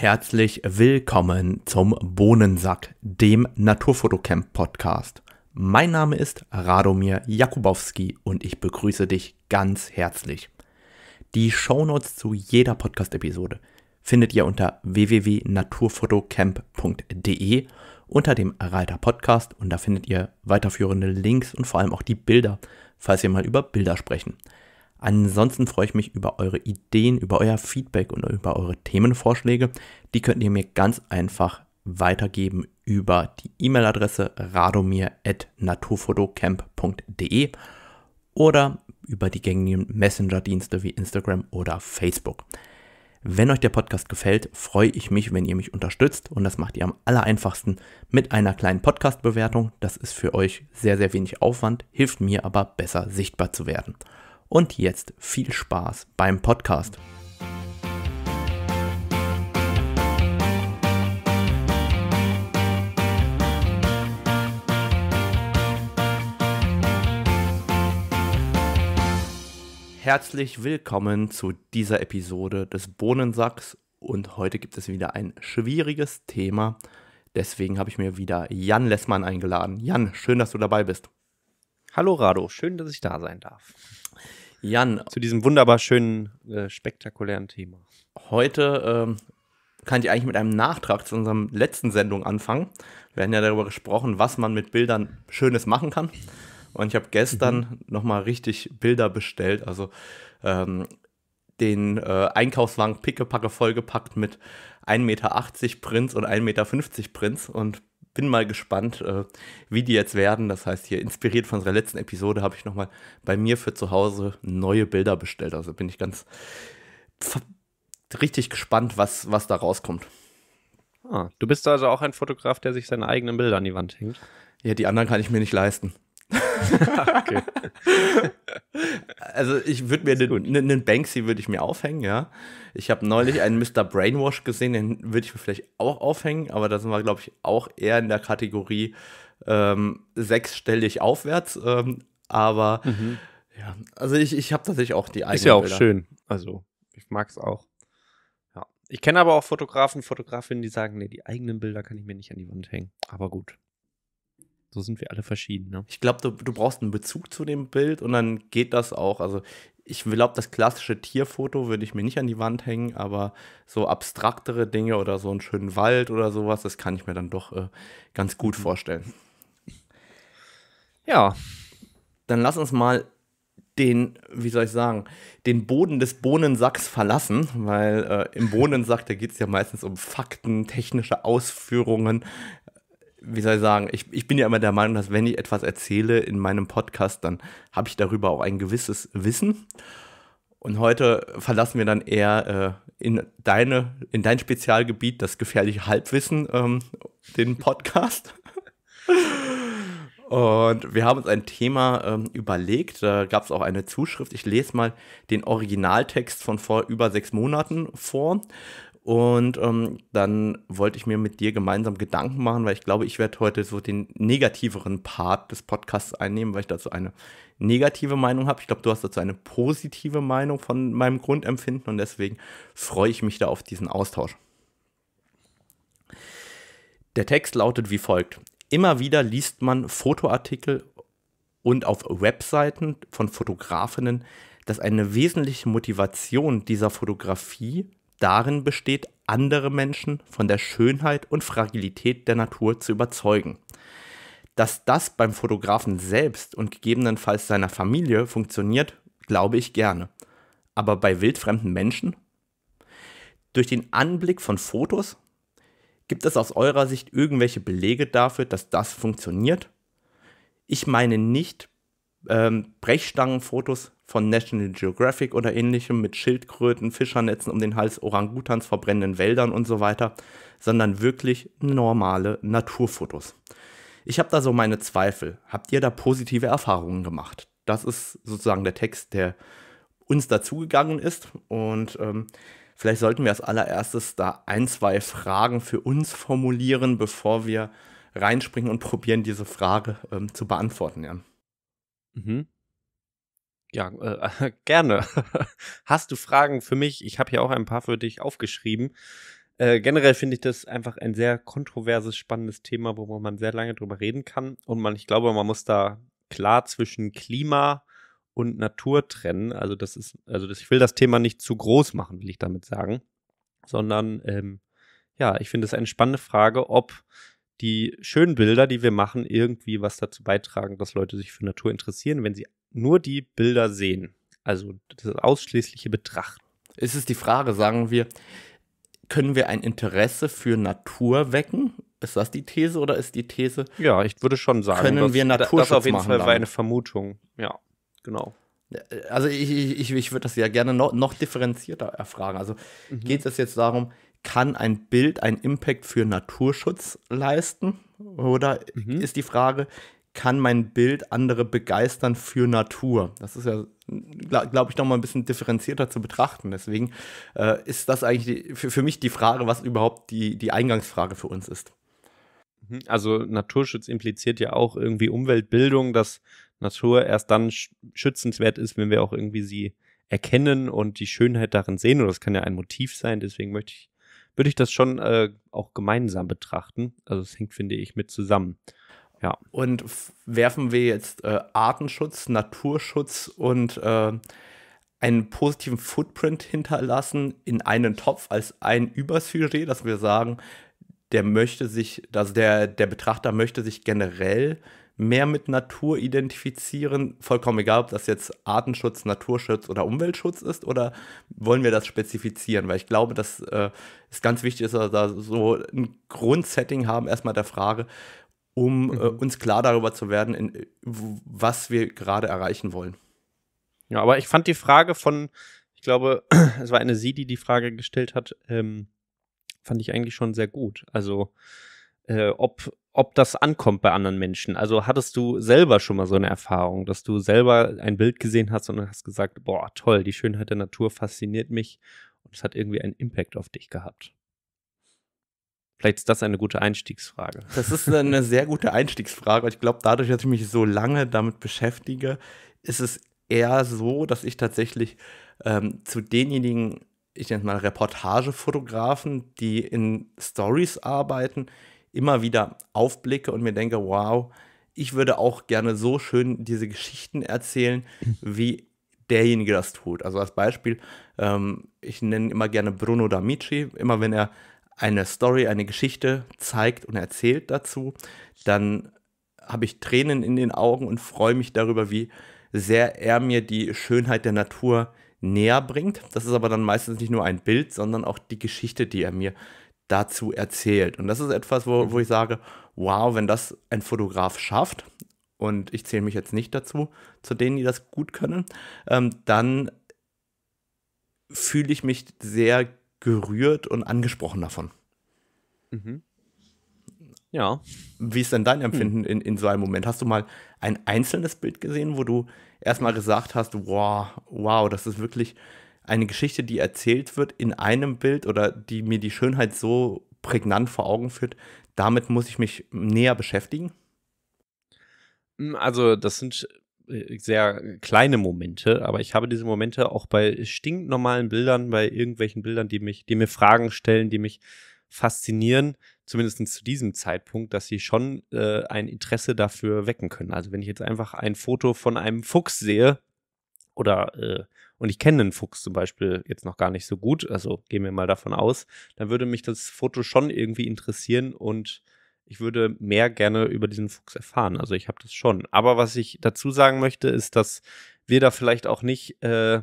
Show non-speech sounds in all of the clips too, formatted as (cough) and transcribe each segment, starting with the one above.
Herzlich willkommen zum Bohnensack, dem Naturfotocamp Podcast. Mein Name ist Radomir Jakubowski und ich begrüße dich ganz herzlich. Die Shownotes zu jeder Podcast-Episode findet ihr unter www.naturfotocamp.de unter dem Reiter Podcast und da findet ihr weiterführende Links und vor allem auch die Bilder, falls wir mal über Bilder sprechen. Ansonsten freue ich mich über eure Ideen, über euer Feedback und über eure Themenvorschläge. Die könnt ihr mir ganz einfach weitergeben über die E-Mail-Adresse radomir.naturfotocamp.de oder über die gängigen Messenger-Dienste wie Instagram oder Facebook. Wenn euch der Podcast gefällt, freue ich mich, wenn ihr mich unterstützt und das macht ihr am aller einfachsten mit einer kleinen Podcast-Bewertung. Das ist für euch sehr, sehr wenig Aufwand, hilft mir aber besser sichtbar zu werden. Und jetzt viel Spaß beim Podcast. Herzlich willkommen zu dieser Episode des Bohnensacks und heute gibt es wieder ein schwieriges Thema. Deswegen habe ich mir wieder Jan Lessmann eingeladen. Jan, schön, dass du dabei bist. Hallo Rado, schön, dass ich da sein darf. Jan. Zu diesem wunderbar schönen, äh, spektakulären Thema. Heute ähm, kann ich eigentlich mit einem Nachtrag zu unserer letzten Sendung anfangen. Wir haben ja darüber gesprochen, was man mit Bildern Schönes machen kann. Und ich habe gestern mhm. nochmal richtig Bilder bestellt. Also ähm, den äh, Einkaufswagen pickepacke vollgepackt mit 1,80 Meter Prinz und 1,50 Meter Prinz. und bin mal gespannt, äh, wie die jetzt werden. Das heißt, hier inspiriert von unserer letzten Episode habe ich nochmal bei mir für zu Hause neue Bilder bestellt. Also bin ich ganz richtig gespannt, was, was da rauskommt. Ah, du bist also auch ein Fotograf, der sich seine eigenen Bilder an die Wand hängt. Ja, die anderen kann ich mir nicht leisten okay. Also ich würde mir einen Banksy würde ich mir aufhängen, ja. Ich habe neulich einen Mr. Brainwash gesehen, den würde ich mir vielleicht auch aufhängen, aber da sind wir, glaube ich, auch eher in der Kategorie ähm, sechsstellig aufwärts. Ähm, aber mhm. ja, also ich, ich habe tatsächlich auch die eigenen Ist ja auch Bilder. schön. Also ich mag es auch. Ich kenne aber auch Fotografen, Fotografinnen, die sagen, nee, die eigenen Bilder kann ich mir nicht an die Wand hängen. Aber gut so sind wir alle verschieden. Ne? Ich glaube, du, du brauchst einen Bezug zu dem Bild und dann geht das auch. Also ich glaube, das klassische Tierfoto würde ich mir nicht an die Wand hängen, aber so abstraktere Dinge oder so einen schönen Wald oder sowas, das kann ich mir dann doch äh, ganz gut mhm. vorstellen. Ja. Dann lass uns mal den, wie soll ich sagen, den Boden des Bohnensacks verlassen, weil äh, im Bohnensack, da geht es ja meistens um Fakten, technische Ausführungen, wie soll ich sagen, ich, ich bin ja immer der Meinung, dass wenn ich etwas erzähle in meinem Podcast, dann habe ich darüber auch ein gewisses Wissen. Und heute verlassen wir dann eher äh, in, deine, in dein Spezialgebiet, das gefährliche Halbwissen, ähm, den Podcast. (laughs) Und wir haben uns ein Thema ähm, überlegt. Da gab es auch eine Zuschrift. Ich lese mal den Originaltext von vor über sechs Monaten vor. Und ähm, dann wollte ich mir mit dir gemeinsam Gedanken machen, weil ich glaube, ich werde heute so den negativeren Part des Podcasts einnehmen, weil ich dazu eine negative Meinung habe. Ich glaube, du hast dazu eine positive Meinung von meinem Grundempfinden und deswegen freue ich mich da auf diesen Austausch. Der Text lautet wie folgt. Immer wieder liest man Fotoartikel und auf Webseiten von Fotografinnen, dass eine wesentliche Motivation dieser Fotografie darin besteht, andere Menschen von der Schönheit und Fragilität der Natur zu überzeugen. Dass das beim Fotografen selbst und gegebenenfalls seiner Familie funktioniert, glaube ich gerne. Aber bei wildfremden Menschen? Durch den Anblick von Fotos? Gibt es aus eurer Sicht irgendwelche Belege dafür, dass das funktioniert? Ich meine nicht, ähm, Brechstangenfotos von National Geographic oder ähnlichem mit Schildkröten, Fischernetzen um den Hals, Orangutans, verbrennenden Wäldern und so weiter, sondern wirklich normale Naturfotos. Ich habe da so meine Zweifel. Habt ihr da positive Erfahrungen gemacht? Das ist sozusagen der Text, der uns dazugegangen ist. Und ähm, vielleicht sollten wir als allererstes da ein, zwei Fragen für uns formulieren, bevor wir reinspringen und probieren, diese Frage ähm, zu beantworten, Jan. Mhm. Ja, äh, (laughs) gerne. (laughs) Hast du Fragen für mich? Ich habe hier auch ein paar für dich aufgeschrieben. Äh, generell finde ich das einfach ein sehr kontroverses, spannendes Thema, worüber man sehr lange drüber reden kann. Und man, ich glaube, man muss da klar zwischen Klima und Natur trennen. Also das ist, also das, ich will das Thema nicht zu groß machen, will ich damit sagen. Sondern ähm, ja, ich finde es eine spannende Frage, ob die schönen Bilder, die wir machen, irgendwie was dazu beitragen, dass Leute sich für Natur interessieren, wenn sie nur die Bilder sehen. Also das ausschließliche Betrachten. Ist Es die Frage, sagen wir, können wir ein Interesse für Natur wecken? Ist das die These oder ist die These? Ja, ich würde schon sagen, können dass, wir Naturschutz das auf jeden machen Fall war eine Vermutung. Ja, genau. Äh, also ich, ich, ich würde das ja gerne noch, noch differenzierter erfragen. Also mhm. geht es jetzt darum, kann ein Bild einen Impact für Naturschutz leisten? Oder mhm. ist die Frage, kann mein Bild andere begeistern für Natur? Das ist ja, glaube ich, nochmal ein bisschen differenzierter zu betrachten. Deswegen äh, ist das eigentlich die, für, für, mich die Frage, was überhaupt die, die Eingangsfrage für uns ist. Mhm. Also Naturschutz impliziert ja auch irgendwie Umweltbildung, dass Natur erst dann schützenswert ist, wenn wir auch irgendwie sie erkennen und die Schönheit darin sehen. Und das kann ja ein Motiv sein. Deswegen möchte ich würde ich das schon äh, auch gemeinsam betrachten. Also es hängt, finde ich, mit zusammen. Ja. Und werfen wir jetzt äh, Artenschutz, Naturschutz und äh, einen positiven Footprint hinterlassen in einen Topf als ein Übersujet, dass wir sagen, der möchte sich, also der, der Betrachter möchte sich generell mehr mit Natur identifizieren, vollkommen egal, ob das jetzt Artenschutz, Naturschutz oder Umweltschutz ist, oder wollen wir das spezifizieren? Weil ich glaube, dass äh, es ganz wichtig ist, dass wir da so ein Grundsetting haben, erstmal der Frage, um äh, mhm. äh, uns klar darüber zu werden, in, was wir gerade erreichen wollen. Ja, aber ich fand die Frage von, ich glaube, (clears throat) es war eine Sie, die die Frage gestellt hat, ähm, fand ich eigentlich schon sehr gut. Also, äh, ob ob das ankommt bei anderen Menschen. Also hattest du selber schon mal so eine Erfahrung, dass du selber ein Bild gesehen hast und hast gesagt, boah, toll, die Schönheit der Natur fasziniert mich und es hat irgendwie einen Impact auf dich gehabt. Vielleicht ist das eine gute Einstiegsfrage. Das ist eine (laughs) sehr gute Einstiegsfrage. Ich glaube, dadurch, dass ich mich so lange damit beschäftige, ist es eher so, dass ich tatsächlich ähm, zu denjenigen, ich nenne es mal Reportagefotografen, die in Stories arbeiten, immer wieder aufblicke und mir denke, wow, ich würde auch gerne so schön diese Geschichten erzählen, wie derjenige das tut. Also als Beispiel, ähm, ich nenne immer gerne Bruno D'Amici, immer wenn er eine Story, eine Geschichte zeigt und erzählt dazu, dann habe ich Tränen in den Augen und freue mich darüber, wie sehr er mir die Schönheit der Natur näher bringt. Das ist aber dann meistens nicht nur ein Bild, sondern auch die Geschichte, die er mir dazu erzählt. Und das ist etwas, wo, wo mhm. ich sage, wow, wenn das ein Fotograf schafft, und ich zähle mich jetzt nicht dazu, zu denen, die das gut können, ähm, dann fühle ich mich sehr gerührt und angesprochen davon. Mhm. Ja. Wie ist denn dein hm. Empfinden hm. in, in so einem Moment? Hast du mal ein einzelnes Bild gesehen, wo du erstmal gesagt hast, wow, wow, das ist wirklich eine Geschichte, die erzählt wird in einem Bild oder die mir die Schönheit so prägnant vor Augen führt, damit muss ich mich näher beschäftigen? Hm, also, das sind äh, sehr kleine Momente, aber ich habe diese Momente auch bei stinknormalen Bildern, bei irgendwelchen Bildern, die mich, die mir Fragen stellen, die mich faszinieren, zumindest zu diesem Zeitpunkt, dass sie schon äh, ein Interesse dafür wecken können. Also wenn ich jetzt einfach ein Foto von einem Fuchs sehe oder äh, und ich kenne einen Fuchs zum Beispiel jetzt noch gar nicht so gut, also gehen wir mal davon aus, dann würde mich das Foto schon irgendwie interessieren und ich würde mehr gerne über diesen Fuchs erfahren. Also ich habe das schon. Aber was ich dazu sagen möchte, ist, dass wir da vielleicht auch nicht äh,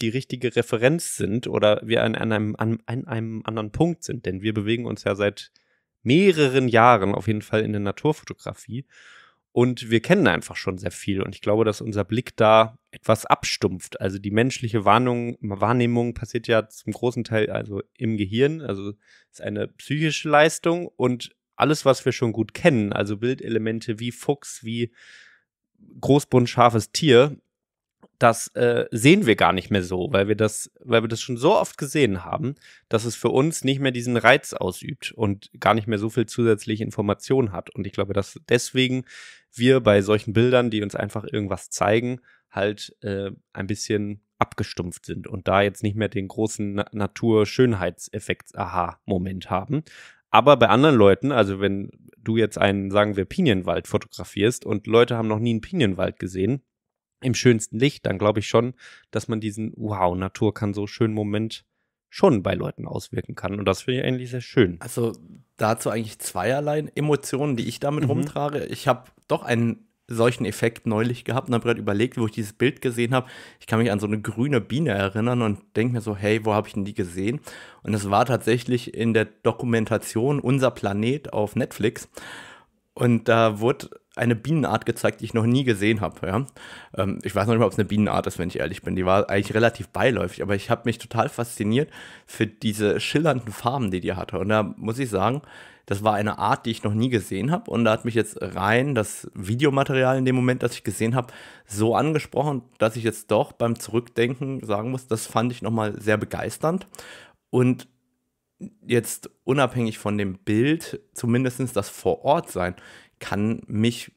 die richtige Referenz sind oder wir an, an, einem, an, an einem anderen Punkt sind, denn wir bewegen uns ja seit mehreren Jahren auf jeden Fall in der Naturfotografie und wir kennen einfach schon sehr viel. Und ich glaube, dass unser Blick da etwas abstumpft. Also die menschliche Warnung, Wahrnehmung passiert ja zum großen Teil also im Gehirn. Also ist eine psychische Leistung und alles, was wir schon gut kennen, also Bildelemente wie Fuchs, wie Großbund, scharfes Tier, das äh, sehen wir gar nicht mehr so, weil wir das, weil wir das schon so oft gesehen haben, dass es für uns nicht mehr diesen Reiz ausübt und gar nicht mehr so viel zusätzliche Information hat. Und ich glaube, dass deswegen wir bei solchen Bildern, die uns einfach irgendwas zeigen, halt äh, ein bisschen abgestumpft sind und da jetzt nicht mehr den großen Na natur aha moment haben. Aber bei anderen Leuten, also wenn du jetzt einen, sagen wir, Pinienwald fotografierst und Leute haben noch nie einen Pinienwald gesehen, im schönsten Licht, dann glaube ich schon, dass man diesen, wow, Natur kann so schönen Moment schon bei Leuten auswirken kann. Und das finde ich eigentlich sehr schön. Also dazu eigentlich zweierlei Emotionen, die ich damit mhm. rumtrage. Ich habe doch einen solchen Effekt neulich gehabt und habe gerade überlegt, wo ich dieses Bild gesehen habe. Ich kann mich an so eine grüne Biene erinnern und denke mir so, hey, wo habe ich denn die gesehen? Und es war tatsächlich in der Dokumentation Unser Planet auf Netflix. Und da wurde eine Bienenart gezeigt, die ich noch nie gesehen habe. Ja? Ähm, ich weiß noch nicht mal, ob es eine Bienenart ist, wenn ich ehrlich bin. Die war eigentlich relativ beiläufig, aber ich habe mich total fasziniert für diese schillernden Farben, die die hatte. Und da muss ich sagen, das war eine Art, die ich noch nie gesehen habe. Und da hat mich jetzt rein das Videomaterial in dem Moment, das ich gesehen habe, so angesprochen, dass ich jetzt doch beim Zurückdenken sagen muss, das fand ich nochmal sehr begeisternd. Und jetzt unabhängig von dem Bild, zumindest das Vorortsein kann mich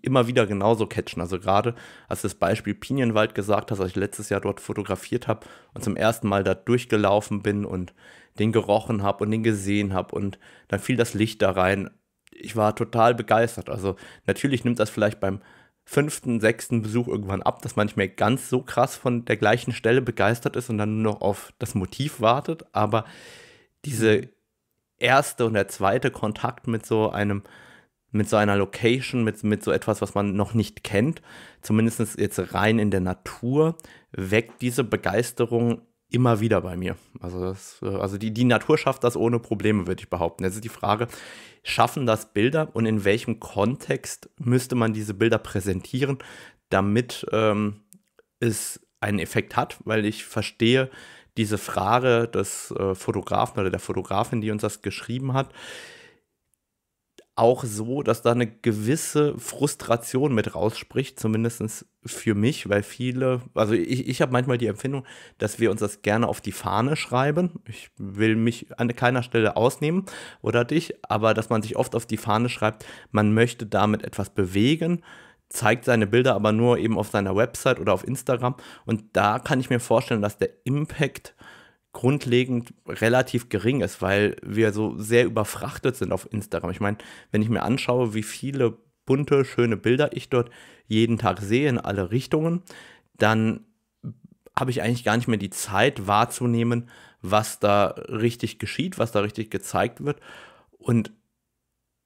immer wieder genauso catchen. Also gerade als du das Beispiel Pinienwald gesagt hast, als ich letztes Jahr dort fotografiert habe und zum ersten Mal da durchgelaufen bin und den gerochen habe und den gesehen habe und dann fiel das Licht da rein. Ich war total begeistert. Also natürlich nimmt das vielleicht beim fünften, sechsten Besuch irgendwann ab, dass man nicht mehr ganz so krass von der gleichen Stelle begeistert ist und dann nur noch auf das Motiv wartet. Aber diese mhm. erste und der zweite Kontakt mit so einem mit so einer Location, mit, mit so etwas, was man noch nicht kennt, zumindest jetzt rein in der Natur, weckt diese Begeisterung immer wieder bei mir. Also, das, äh, also die, die Natur schafft das ohne Probleme, würde ich behaupten. Jetzt ist die Frage, schaffen das Bilder und in welchem Kontext müsste man diese Bilder präsentieren, damit ähm, es einen Effekt hat, weil ich verstehe diese Frage des äh, Fotografen oder der Fotografin, die uns das geschrieben hat, auch so, dass da eine gewisse Frustration mit rausspricht, zumindest für mich, weil viele, also ich, ich habe manchmal die Empfindung, dass wir uns das gerne auf die Fahne schreiben. Ich will mich an keiner Stelle ausnehmen oder dich, aber dass man sich oft auf die Fahne schreibt, man möchte damit etwas bewegen zeigt seine Bilder aber nur eben auf seiner Website oder auf Instagram. Und da kann ich mir vorstellen, dass der Impact grundlegend relativ gering ist, weil wir so sehr überfrachtet sind auf Instagram. Ich meine, wenn ich mir anschaue, wie viele bunte, schöne Bilder ich dort jeden Tag sehe in alle Richtungen, dann habe ich eigentlich gar nicht mehr die Zeit wahrzunehmen, was da richtig geschieht, was da richtig gezeigt wird. Und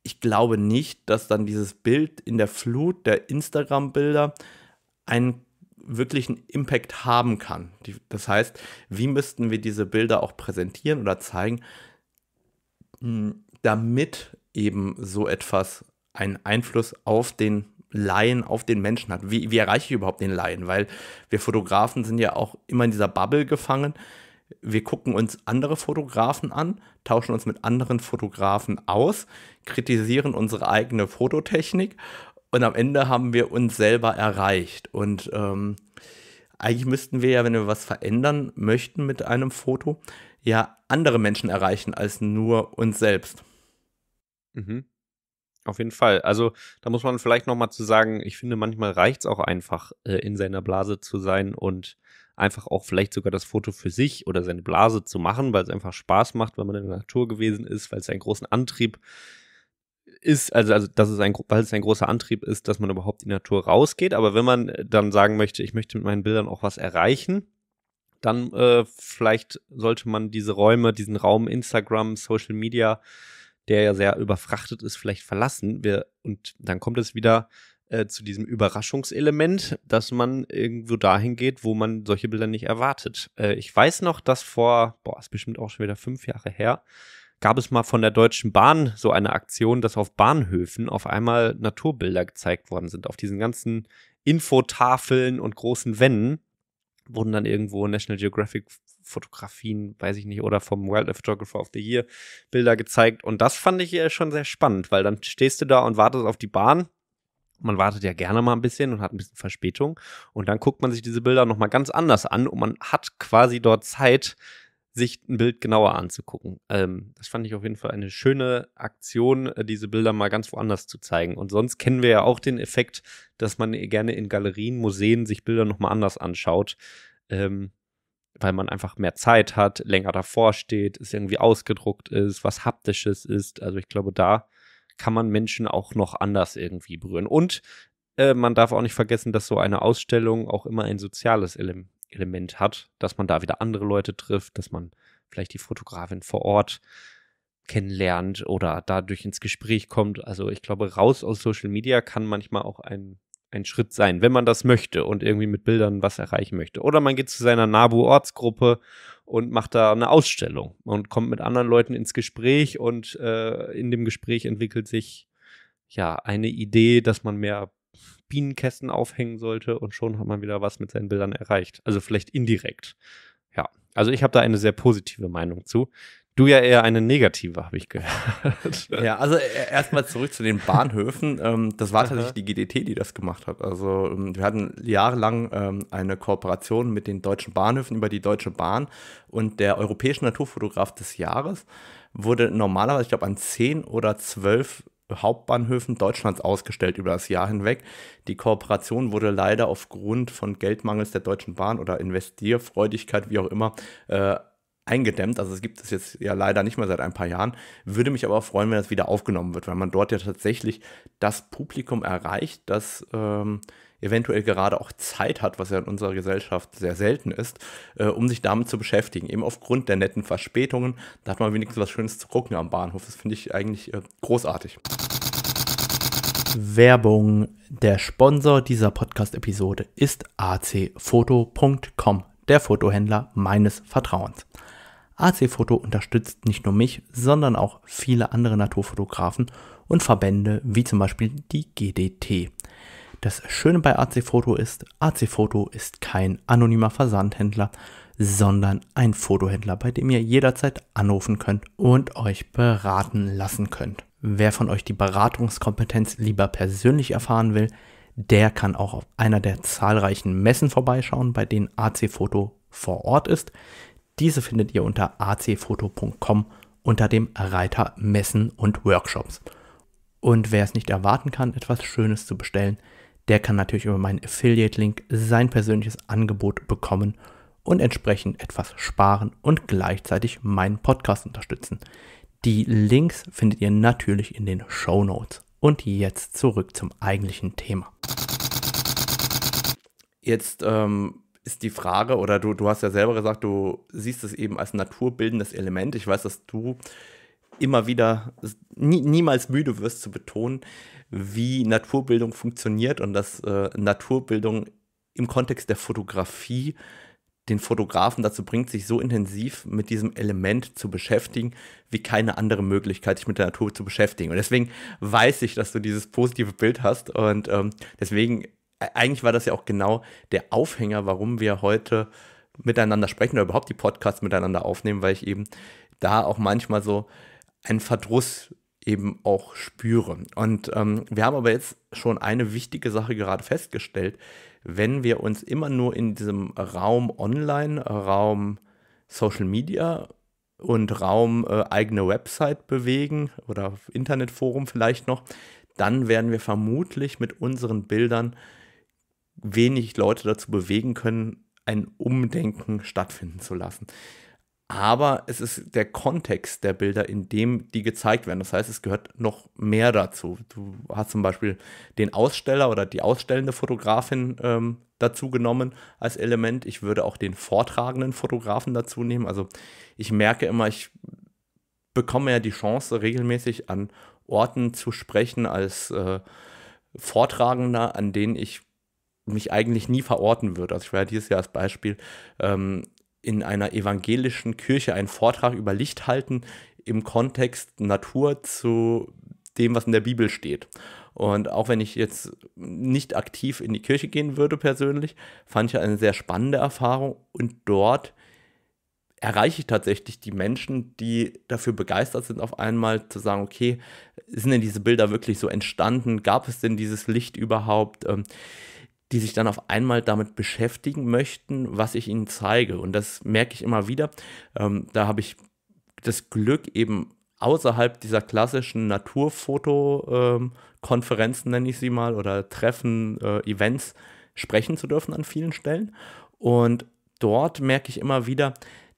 ich glaube nicht, dass dann dieses Bild in der Flut der Instagram-Bilder einen wirklich einen Impact haben kann. Die, das heißt, wie müssten wir diese Bilder auch präsentieren oder zeigen, hm, damit eben so etwas einen Einfluss auf den Laien, auf den Menschen hat. Wie, wie erreiche ich überhaupt den Laien? Weil wir Fotografen sind ja auch immer in dieser Bubble gefangen. Wir gucken uns andere Fotografen an, tauschen uns mit anderen Fotografen aus, kritisieren unsere eigene Fototechnik und am Ende haben wir uns selber erreicht. Und ähm, eigentlich müssten wir ja, wenn wir was verändern möchten mit einem Foto, ja andere Menschen erreichen als nur uns selbst. Mhm. Auf jeden Fall. Also da muss man vielleicht nochmal zu sagen, ich finde, manchmal reicht es auch einfach, äh, in seiner Blase zu sein und einfach auch vielleicht sogar das Foto für sich oder seine Blase zu machen, weil es einfach Spaß macht, wenn man in der Natur gewesen ist, weil es einen großen Antrieb äh, ist, also, also das ist ein, weil es ein großer Antrieb ist, dass man überhaupt in die Natur rausgeht. Aber wenn man äh, dann sagen möchte, ich möchte mit meinen Bildern auch was erreichen, dann äh, vielleicht sollte man diese Räume, diesen Raum Instagram, Social Media, der ja sehr überfrachtet ist, vielleicht verlassen. Wir, und dann kommt es wieder äh, zu diesem Überraschungselement, dass man irgendwo dahin geht, wo man solche Bilder nicht erwartet. Äh, ich weiß noch, dass vor, boah, ist bestimmt auch schon wieder fünf Jahre her, gab es mal von der Deutschen Bahn so eine Aktion, dass auf Bahnhöfen auf einmal Naturbilder gezeigt worden sind. Auf diesen ganzen Infotafeln und großen Wänden wurden dann irgendwo National Geographic Fotografien, weiß ich nicht, oder vom Wildlife Photographer of the Year Bilder gezeigt. Und das fand ich äh, schon sehr spannend, weil dann stehst du da und wartest auf die Bahn man wartet ja gerne mal ein bisschen und hat ein bisschen Verspätung. Und dann guckt man sich diese Bilder nochmal ganz anders an und man hat quasi dort Zeit, sich ein Bild genauer anzugucken. Ähm, das fand ich auf jeden Fall eine schöne Aktion, äh, diese Bilder mal ganz woanders zu zeigen. Und sonst kennen wir ja auch den Effekt, dass man gerne in Galerien, Museen sich Bilder nochmal anders anschaut. Ähm, weil man einfach mehr Zeit hat, länger davor steht, es irgendwie ausgedruckt ist, was haptisches ist. Also ich glaube, da kann man Menschen auch noch anders irgendwie berühren. Und äh, man darf auch nicht vergessen, dass so eine Ausstellung auch immer ein soziales Ele Element hat, dass man da wieder andere Leute trifft, dass man vielleicht die Fotografin vor Ort kennenlernt oder dadurch ins Gespräch kommt. Also ich glaube, raus aus Social Media kann manchmal auch ein, ein Schritt sein, wenn man das möchte und irgendwie mit Bildern was erreichen möchte. Oder man geht zu seiner NABU-Ortsgruppe und macht da eine Ausstellung und kommt mit anderen Leuten ins Gespräch und äh, in dem Gespräch entwickelt sich ja eine Idee, dass man mehr Bienenkästen aufhängen sollte und schon hat man wieder was mit seinen Bildern erreicht. Also vielleicht indirekt. Ja, also ich habe da eine sehr positive Meinung zu. Du ja eher eine negative, habe ich gehört. (laughs) Ja, also äh, erstmal zurück zu den Bahnhöfen. (laughs) Ähm, das war tatsächlich die GDT, die das gemacht hat. Also ähm, wir hatten jahrelang ähm, eine Kooperation mit den deutschen Bahnhöfen über die Deutsche Bahn und der europäische Naturfotograf des Jahres wurde normalerweise, ich glaube, an zehn oder zwölf Hauptbahnhöfen Deutschlands ausgestellt über das Jahr hinweg. Die Kooperation wurde leider aufgrund von Geldmangels der Deutschen Bahn oder Investierfreudigkeit, wie auch immer, äh, eingedämmt. Also es gibt es jetzt ja leider nicht mehr seit ein paar Jahren. Würde mich aber freuen, wenn das wieder aufgenommen wird, weil man dort ja tatsächlich das Publikum erreicht, das ähm, eventuell gerade auch Zeit hat, was ja in unserer Gesellschaft sehr selten ist, äh, um sich damit zu beschäftigen. Eben aufgrund der netten Verspätungen, da hat man wenigstens was Schönes zu gucken am Bahnhof. Das finde ich eigentlich äh, großartig. Werbung. Der Sponsor dieser Podcast-Episode ist acfoto.com, der Fotohändler meines Vertrauens. AC Foto unterstützt nicht nur mich, sondern auch viele andere Naturfotografen und Verbände wie zum Beispiel die GDT. Das Schöne bei AC Foto ist, AC Foto ist kein anonymer Versandhändler, sondern ein Fotohändler, bei dem ihr jederzeit anrufen könnt und euch beraten lassen könnt. Wer von euch die Beratungskompetenz lieber persönlich erfahren will, der kann auch auf einer der zahlreichen Messen vorbeischauen, bei denen AC Foto vor Ort ist. Diese findet ihr unter acfoto.com unter dem Reiter Messen und Workshops. Und wer es nicht erwarten kann, etwas Schönes zu bestellen, der kann natürlich über meinen Affiliate-Link sein persönliches Angebot bekommen und entsprechend etwas sparen und gleichzeitig meinen Podcast unterstützen. Die Links findet ihr natürlich in den Show Notes. Und jetzt zurück zum eigentlichen Thema. Jetzt ähm, ist die Frage, oder du, du hast ja selber gesagt, du siehst es eben als naturbildendes Element. Ich weiß, dass du immer wieder nie, niemals müde wirst zu betonen, wie Naturbildung funktioniert und dass äh, Naturbildung im Kontext der Fotografie den Fotografen dazu bringt, sich so intensiv mit diesem Element zu beschäftigen, wie keine andere Möglichkeit, sich mit der Natur zu beschäftigen. Und deswegen weiß ich, dass du dieses positive Bild hast. Und ähm, deswegen, e, eigentlich war das ja auch genau der Aufhänger, warum wir heute miteinander sprechen oder überhaupt die Podcasts miteinander aufnehmen, weil ich eben da auch manchmal so einen Verdruss eben auch spüre. Und ähm, wir haben aber jetzt schon eine wichtige Sache gerade festgestellt. Wenn wir uns immer nur in diesem Raum Online, Raum Social Media und Raum äh, eigene Website bewegen oder Internetforum vielleicht noch, dann werden wir vermutlich mit unseren Bildern wenig Leute dazu bewegen können, ein Umdenken stattfinden zu lassen aber es ist der Kontext der Bilder, in dem die gezeigt werden. Das heißt, es gehört noch mehr dazu. Du hast zum Beispiel den Aussteller oder die ausstellende Fotografin ähm, dazu genommen als Element. Ich würde auch den vortragenden Fotografen dazu nehmen. Also ich merke immer, ich bekomme ja die Chance, regelmäßig an Orten zu sprechen als äh, Vortragender, an denen ich mich eigentlich nie verorten würde. Also ich war dieses Jahr als Beispiel ähm, in einer evangelischen Kirche einen Vortrag über Licht halten im Kontext Natur zu dem, was in der Bibel steht. Und auch wenn ich jetzt nicht aktiv in die Kirche gehen würde persönlich, fand ich eine sehr spannende Erfahrung und dort erreiche ich tatsächlich die Menschen, die dafür begeistert sind, auf einmal zu sagen, okay, sind denn diese Bilder wirklich so entstanden? Gab es denn dieses Licht überhaupt? Ähm, die sich dann auf einmal damit beschäftigen möchten, was ich ihnen zeige. Und das merke ich immer wieder. Ähm, da habe ich das Glück, eben außerhalb dieser klassischen Naturfoto-Konferenzen, ähm, nenne ich sie mal, oder Treffen, äh, Events sprechen zu dürfen an vielen Stellen. Und dort merke ich immer wieder,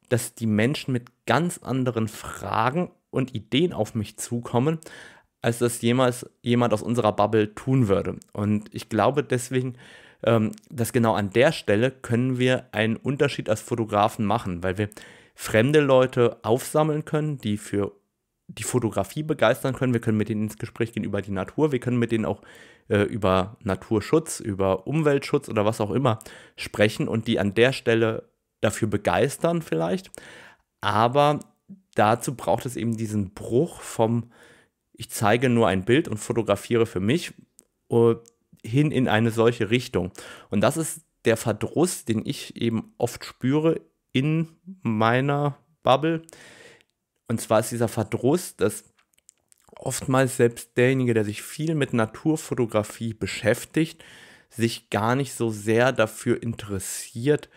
dass die Menschen mit ganz anderen Fragen und Ideen auf mich zukommen, als das jemals jemand aus unserer Bubble tun würde. Und ich glaube deswegen, ähm, dass genau an der Stelle können wir einen Unterschied als Fotografen machen, weil wir fremde Leute aufsammeln können, die für die Fotografie begeistern können. Wir können mit denen ins Gespräch gehen über die Natur. Wir können mit denen auch äh, über Naturschutz, über Umweltschutz oder was auch immer sprechen und die an der Stelle dafür begeistern vielleicht. Aber dazu braucht es eben diesen Bruch vom ich zeige nur ein Bild und fotografiere für mich äh, hin in eine solche Richtung. Und das ist der Verdruss, den ich eben oft spüre in meiner Bubble. Und zwar ist dieser Verdruss, dass oftmals selbst derjenige, der sich viel mit Naturfotografie beschäftigt, sich gar nicht so sehr dafür interessiert,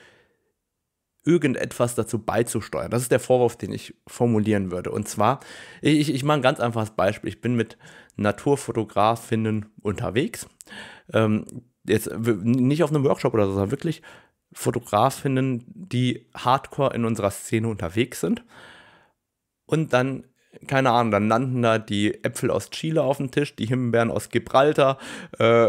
irgendetwas dazu beizusteuern. Das ist der Vorwurf, den ich formulieren würde. Und zwar, ich, ich mache ein ganz einfaches Beispiel. Ich bin mit Naturfotografinnen unterwegs. Ähm, jetzt nicht auf einem Workshop oder so, sondern wirklich Fotografinnen, die hardcore in unserer Szene unterwegs sind. Und dann keine Ahnung, dann landen da die Äpfel aus Chile auf dem Tisch, die Himbeeren aus Gibraltar, äh,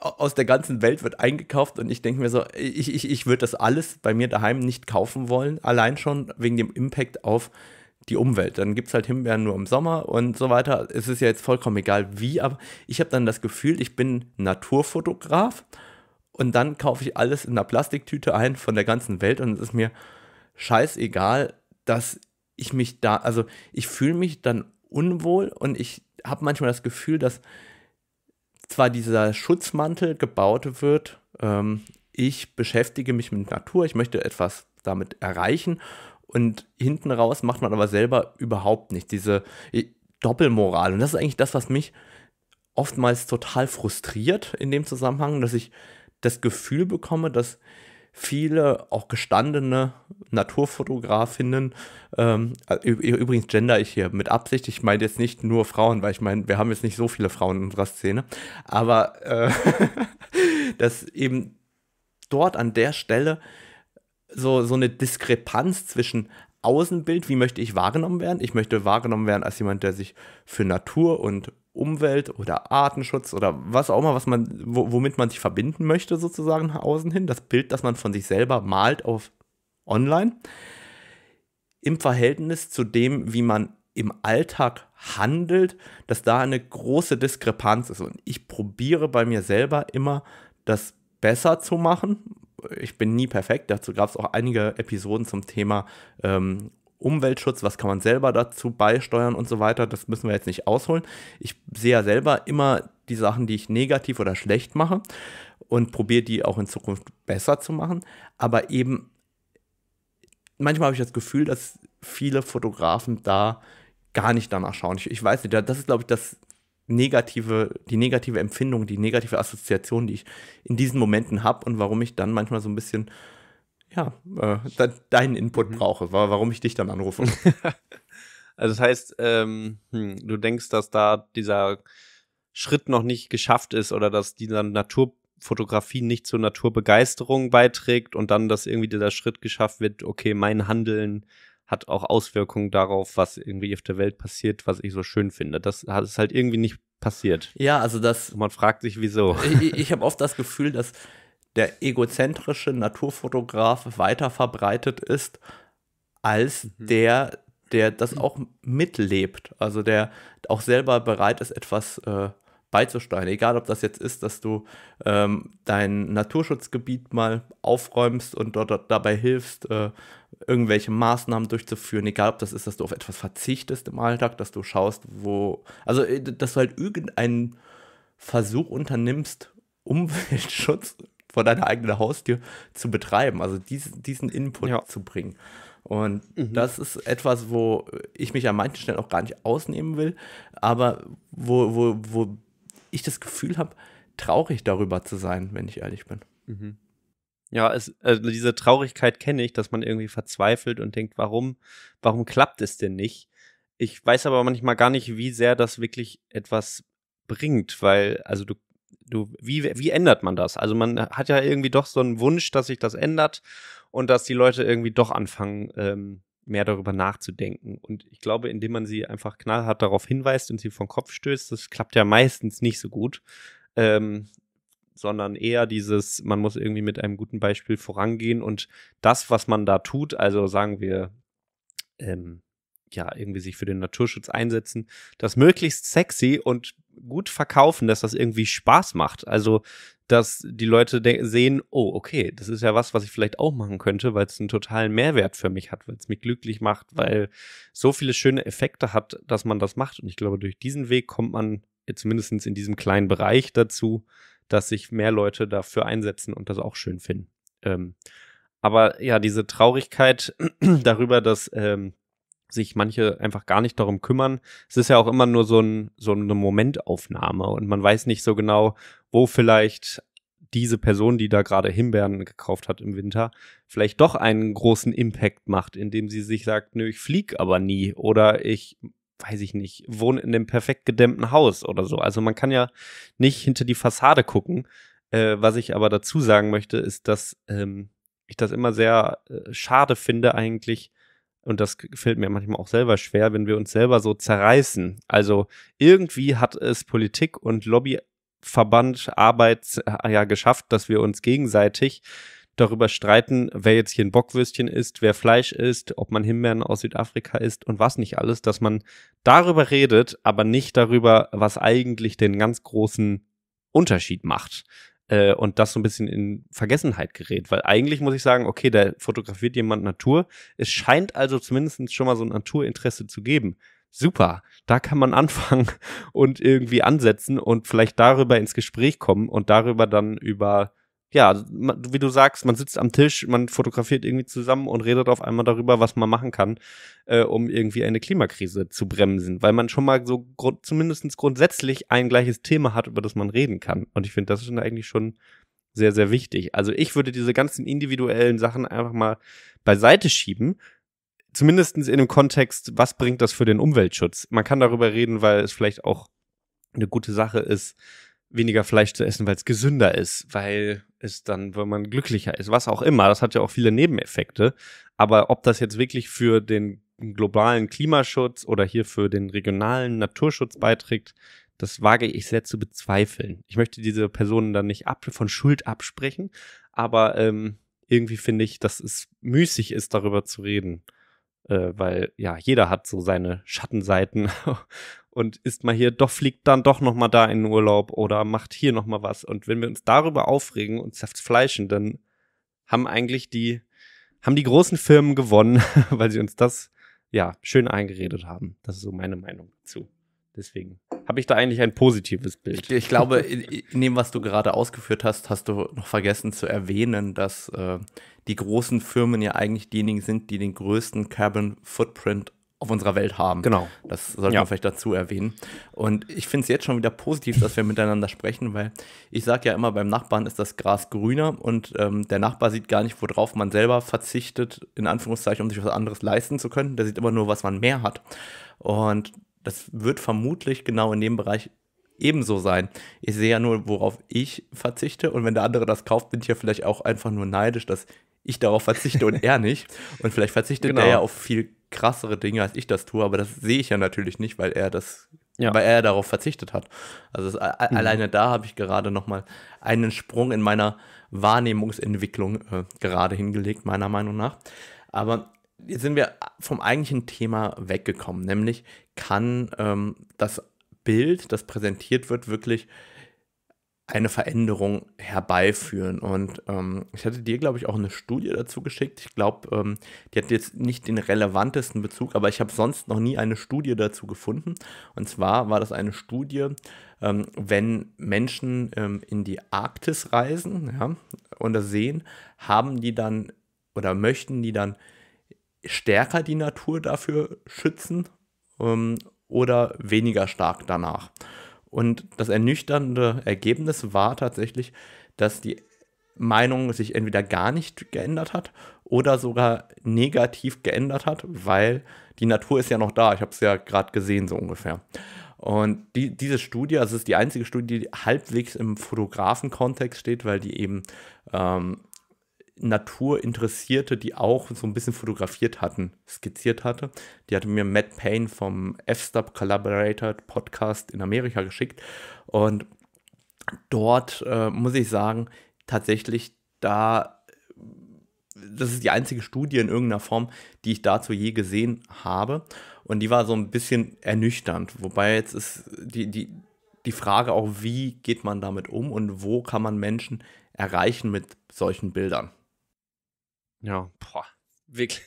aus der ganzen Welt wird eingekauft und ich denke mir so, ich, ich, ich würde das alles bei mir daheim nicht kaufen wollen, allein schon wegen dem Impact auf die Umwelt. Dann gibt es halt Himbeeren nur im Sommer und so weiter. Es ist ja jetzt vollkommen egal wie, aber ich habe dann das Gefühl, ich bin Naturfotograf und dann kaufe ich alles in einer Plastiktüte ein von der ganzen Welt und es ist mir scheißegal, dass ich mich da, also ich fühle mich dann unwohl und ich habe manchmal das Gefühl, dass zwar dieser Schutzmantel gebaut wird, ähm, ich beschäftige mich mit Natur, ich möchte etwas damit erreichen und hinten raus macht man aber selber überhaupt nicht diese äh, Doppelmoral. Und das ist eigentlich das, was mich oftmals total frustriert in dem Zusammenhang, dass ich das Gefühl bekomme, dass viele auch gestandene Naturfotografinnen, ähm, äh, übrigens gender ich hier mit Absicht, ich meine jetzt nicht nur Frauen, weil ich meine, wir haben jetzt nicht so viele Frauen in unserer Szene, aber äh, (laughs) dass eben dort an der Stelle so, so eine Diskrepanz zwischen Außenbild, wie möchte ich wahrgenommen werden? Ich möchte wahrgenommen werden als jemand, der sich für Natur und Umwelt oder Artenschutz oder was auch immer, was man, womit man sich verbinden möchte, sozusagen nach außen hin, das Bild, das man von sich selber malt auf online, im Verhältnis zu dem, wie man im Alltag handelt, dass da eine große Diskrepanz ist. Und ich probiere bei mir selber immer, das besser zu machen. Ich bin nie perfekt. Dazu gab es auch einige Episoden zum Thema ähm, Umweltschutz, was kann man selber dazu beisteuern und so weiter, das müssen wir jetzt nicht ausholen. Ich sehe ja selber immer die Sachen, die ich negativ oder schlecht mache und probiere die auch in Zukunft besser zu machen. Aber eben, manchmal habe ich das Gefühl, dass viele Fotografen da gar nicht danach schauen. Ich, ich weiß nicht, das ist, glaube ich, das negative, die negative Empfindung, die negative Assoziation, die ich in diesen Momenten habe und warum ich dann manchmal so ein bisschen ja, äh, deinen Input mhm. brauche, warum ich dich dann anrufe. (laughs) also das heißt, ähm, hm, du denkst, dass da dieser Schritt noch nicht geschafft ist oder dass dieser Naturfotografie nicht zur Naturbegeisterung beiträgt und dann, dass irgendwie dieser Schritt geschafft wird, okay, mein Handeln hat auch Auswirkungen darauf, was irgendwie auf der Welt passiert, was ich so schön finde. Das hat es halt irgendwie nicht passiert. Ja, also das. Und man fragt sich, wieso. Ich, ich habe oft das Gefühl, dass der egozentrische Naturfotograf weiter verbreitet ist als mhm. der, der das auch mitlebt. Also der auch selber bereit ist, etwas äh, beizusteuern. Egal, ob das jetzt ist, dass du ähm, dein Naturschutzgebiet mal aufräumst und dort dabei hilfst, äh, irgendwelche Maßnahmen durchzuführen. Egal, ob das ist, dass du auf etwas verzichtest im Alltag, dass du schaust, wo. Also, äh, dass du halt irgendeinen Versuch unternimmst, (laughs) Umweltschutz vor deiner eigenen Haustür zu betreiben, also dies, diesen Input ja. zu bringen. Und mhm. das ist etwas, wo ich mich an manchen Stellen auch gar nicht ausnehmen will, aber wo, wo, wo ich das Gefühl habe, traurig darüber zu sein, wenn ich ehrlich bin. Mhm. Ja, es, also diese Traurigkeit kenne ich, dass man irgendwie verzweifelt und denkt, warum, warum klappt es denn nicht? Ich weiß aber manchmal gar nicht, wie sehr das wirklich etwas bringt, weil, also du du, wie, wie ändert man das? Also man hat ja irgendwie doch so einen Wunsch, dass sich das ändert und dass die Leute irgendwie doch anfangen, ähm, mehr darüber nachzudenken. Und ich glaube, indem man sie einfach knallhart darauf hinweist und sie vom Kopf stößt, das klappt ja meistens nicht so gut. Ähm, sondern eher dieses, man muss irgendwie mit einem guten Beispiel vorangehen und das, was man da tut, also sagen wir, ähm, ja, irgendwie sich für den Naturschutz einsetzen, das möglichst sexy und gut verkaufen, dass das irgendwie Spaß macht. Also, dass die Leute sehen, oh, okay, das ist ja was, was ich vielleicht auch machen könnte, weil es einen totalen Mehrwert für mich hat, weil es mich glücklich macht, weil so viele schöne Effekte hat, dass man das macht. Und ich glaube, durch diesen Weg kommt man zumindest in diesem kleinen Bereich dazu, dass sich mehr Leute dafür einsetzen und das auch schön finden. Ähm, aber ja, diese Traurigkeit (clears throat) darüber, dass ähm, sich manche einfach gar nicht darum kümmern. Es ist ja auch immer nur so, ein, so eine Momentaufnahme und man weiß nicht so genau, wo vielleicht diese Person, die da gerade Himbeeren gekauft hat im Winter, vielleicht doch einen großen Impact macht, indem sie sich sagt, nö, ich flieg aber nie oder ich weiß ich nicht, wohne in dem perfekt gedämmten Haus oder so. Also man kann ja nicht hinter die Fassade gucken. Äh, was ich aber dazu sagen möchte, ist, dass ähm, ich das immer sehr äh, schade finde eigentlich, und das fällt mir manchmal auch selber schwer, wenn wir uns selber so zerreißen. Also irgendwie hat es Politik und Lobbyverband Arbeit äh, ja geschafft, dass wir uns gegenseitig darüber streiten, wer jetzt hier ein Bockwürstchen ist, wer Fleisch ist, ob man Himbeeren aus Südafrika isst und was nicht alles, dass man darüber redet, aber nicht darüber, was eigentlich den ganz großen Unterschied macht äh, und das so ein bisschen in Vergessenheit gerät. Weil eigentlich muss ich sagen, okay, da fotografiert jemand Natur. Es scheint also zumindest schon mal so ein Naturinteresse zu geben. Super, da kann man (laughs) anfangen und irgendwie ansetzen und vielleicht darüber ins Gespräch kommen und darüber dann über ja, also, wie du sagst, man sitzt am Tisch, man fotografiert irgendwie zusammen und redet auf einmal darüber, was man machen kann, äh, um irgendwie eine Klimakrise zu bremsen, weil man schon mal so grund zumindest grundsätzlich ein gleiches Thema hat, über das man reden kann. Und ich finde, das ist eigentlich schon sehr, sehr wichtig. Also ich würde diese ganzen individuellen Sachen einfach mal beiseite schieben. Zumindest in dem Kontext, was bringt das für den Umweltschutz? Man kann darüber reden, weil es vielleicht auch eine gute Sache ist, weniger Fleisch zu essen, weil es gesünder ist, weil es dann, wenn man glücklicher ist, was auch immer. Das hat ja auch viele Nebeneffekte. Aber ob das jetzt wirklich für den globalen Klimaschutz oder hier für den regionalen Naturschutz beiträgt, das wage ich sehr zu bezweifeln. Ich möchte diese Personen dann nicht ab, von Schuld absprechen, aber ähm, irgendwie finde ich, dass es müßig ist, darüber zu reden. Äh, weil ja, jeder hat so seine Schattenseiten (laughs) und ist mal hier, doch fliegt dann doch noch mal da in den Urlaub oder macht hier noch mal was. Und wenn wir uns darüber aufregen und zerfleischen, dann haben eigentlich die haben die großen Firmen gewonnen, (laughs) weil sie uns das ja schön eingeredet haben. Das ist so meine Meinung dazu. Deswegen habe ich da eigentlich ein positives Bild. Ich, ich glaube, (laughs) in dem, was du gerade ausgeführt hast, hast du noch vergessen zu erwähnen, dass äh, die großen Firmen ja eigentlich diejenigen sind, die den größten Carbon Footprint auf unserer Welt haben. Genau. Das sollte ja. man vielleicht dazu erwähnen. Und ich finde es jetzt schon wieder positiv, dass wir miteinander sprechen, weil ich sage ja immer, beim Nachbarn ist das Gras grüner und ähm, der Nachbar sieht gar nicht, worauf man selber verzichtet, in Anführungszeichen, um sich was anderes leisten zu können. Der sieht immer nur, was man mehr hat. Und das wird vermutlich genau in dem Bereich ebenso sein. Ich sehe ja nur, worauf ich verzichte. Und wenn der andere das kauft, bin ich ja vielleicht auch einfach nur neidisch, dass ich darauf verzichte und er (laughs) nicht. Und vielleicht verzichtet genau. er ja auf viel krassere Dinge, als ich das tue, aber das sehe ich ja natürlich nicht, weil er das, ja. weil er darauf verzichtet hat. Also das, mhm. alleine da habe ich gerade nochmal einen Sprung in meiner Wahrnehmungsentwicklung äh, gerade hingelegt, meiner Meinung nach. Aber jetzt sind wir vom eigentlichen Thema weggekommen, nämlich kann ähm, das Bild, das präsentiert wird, wirklich eine Veränderung herbeiführen. Und ähm, ich hatte dir, glaube ich, auch eine Studie dazu geschickt. Ich glaube, ähm, die hat jetzt nicht den relevantesten Bezug, aber ich habe sonst noch nie eine Studie dazu gefunden. Und zwar war das eine Studie, ähm, wenn Menschen ähm, in die Arktis reisen ja, und sehen, haben die dann oder möchten die dann stärker die Natur dafür schützen ähm, oder weniger stark danach. Und das ernüchternde Ergebnis war tatsächlich, dass die Meinung sich entweder gar nicht geändert hat oder sogar negativ geändert hat, weil die Natur ist ja noch da. Ich habe es ja gerade gesehen, so ungefähr. Und die, diese Studie, also es ist die einzige Studie, die halbwegs im Fotografenkontext steht, weil die eben ähm, Naturinteressierte, die auch so ein bisschen fotografiert hatten, skizziert hatte. Die hatte mir Matt Payne vom f stop Collaborator Podcast in Amerika geschickt. Und dort äh, muss ich sagen, tatsächlich da das ist die einzige Studie in irgendeiner Form, die ich dazu je gesehen habe. Und die war so ein bisschen ernüchternd. Wobei jetzt ist die, die, die Frage auch, wie geht man damit um und wo kann man Menschen erreichen mit solchen Bildern? Ja, boah, wirklich,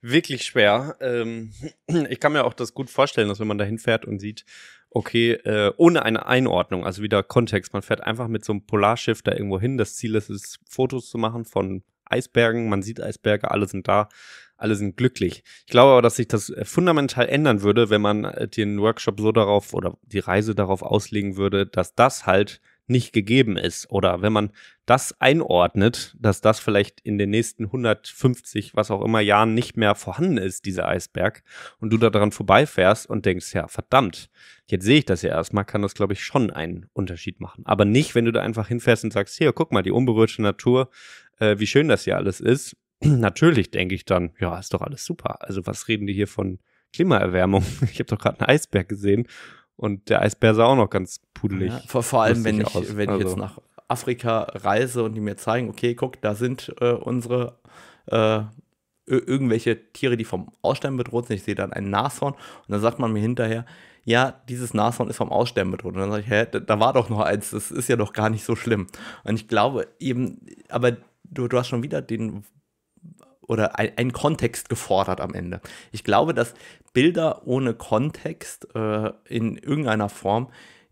wirklich schwer. Ähm, (clears throat) ich kann mir auch das gut vorstellen, dass wenn man da hinfährt und sieht, okay, äh, ohne eine Einordnung, also wieder Kontext, man fährt einfach mit so einem Polarschiff da irgendwo hin. Das Ziel ist es, Fotos zu machen von Eisbergen. Man sieht Eisberge, alle sind da, alle sind glücklich. Ich glaube aber, dass sich das äh, fundamental ändern würde, wenn man äh, den Workshop so darauf oder die Reise darauf auslegen würde, dass das halt nicht gegeben ist. Oder wenn man das einordnet, dass das vielleicht in den nächsten 150, was auch immer Jahren nicht mehr vorhanden ist, dieser Eisberg, und du da dran vorbeifährst und denkst, ja, verdammt, jetzt sehe ich das ja erstmal, kann das, glaube ich, schon einen Unterschied machen. Aber nicht, wenn du da einfach hinfährst und sagst, hier, guck mal, die unberührte Natur, äh, wie schön das hier alles ist. (clears throat) Natürlich denke ich dann, ja, ist doch alles super. Also was reden die hier von Klimaerwärmung? (laughs) Ich habe doch gerade einen Eisberg gesehen und der Eisbär sah auch noch ganz pudelig. Ja, vor, vor allem, wenn ich, aus. wenn also. ich jetzt also. nach Afrika reise und die mir zeigen, okay, guck, da sind äh, unsere äh, irgendwelche Tiere, die vom Aussterben bedroht sind. Ich sehe dann ein Nashorn und dann sagt man mir hinterher, ja, dieses Nashorn ist vom Aussterben bedroht. Und dann sage ich, hä, da, da war doch noch eins, das ist ja doch gar nicht so schlimm. Und ich glaube eben, aber du, du hast schon wieder den oder einen Kontext gefordert am Ende. Ich glaube, dass Bilder ohne Kontext äh, in irgendeiner Form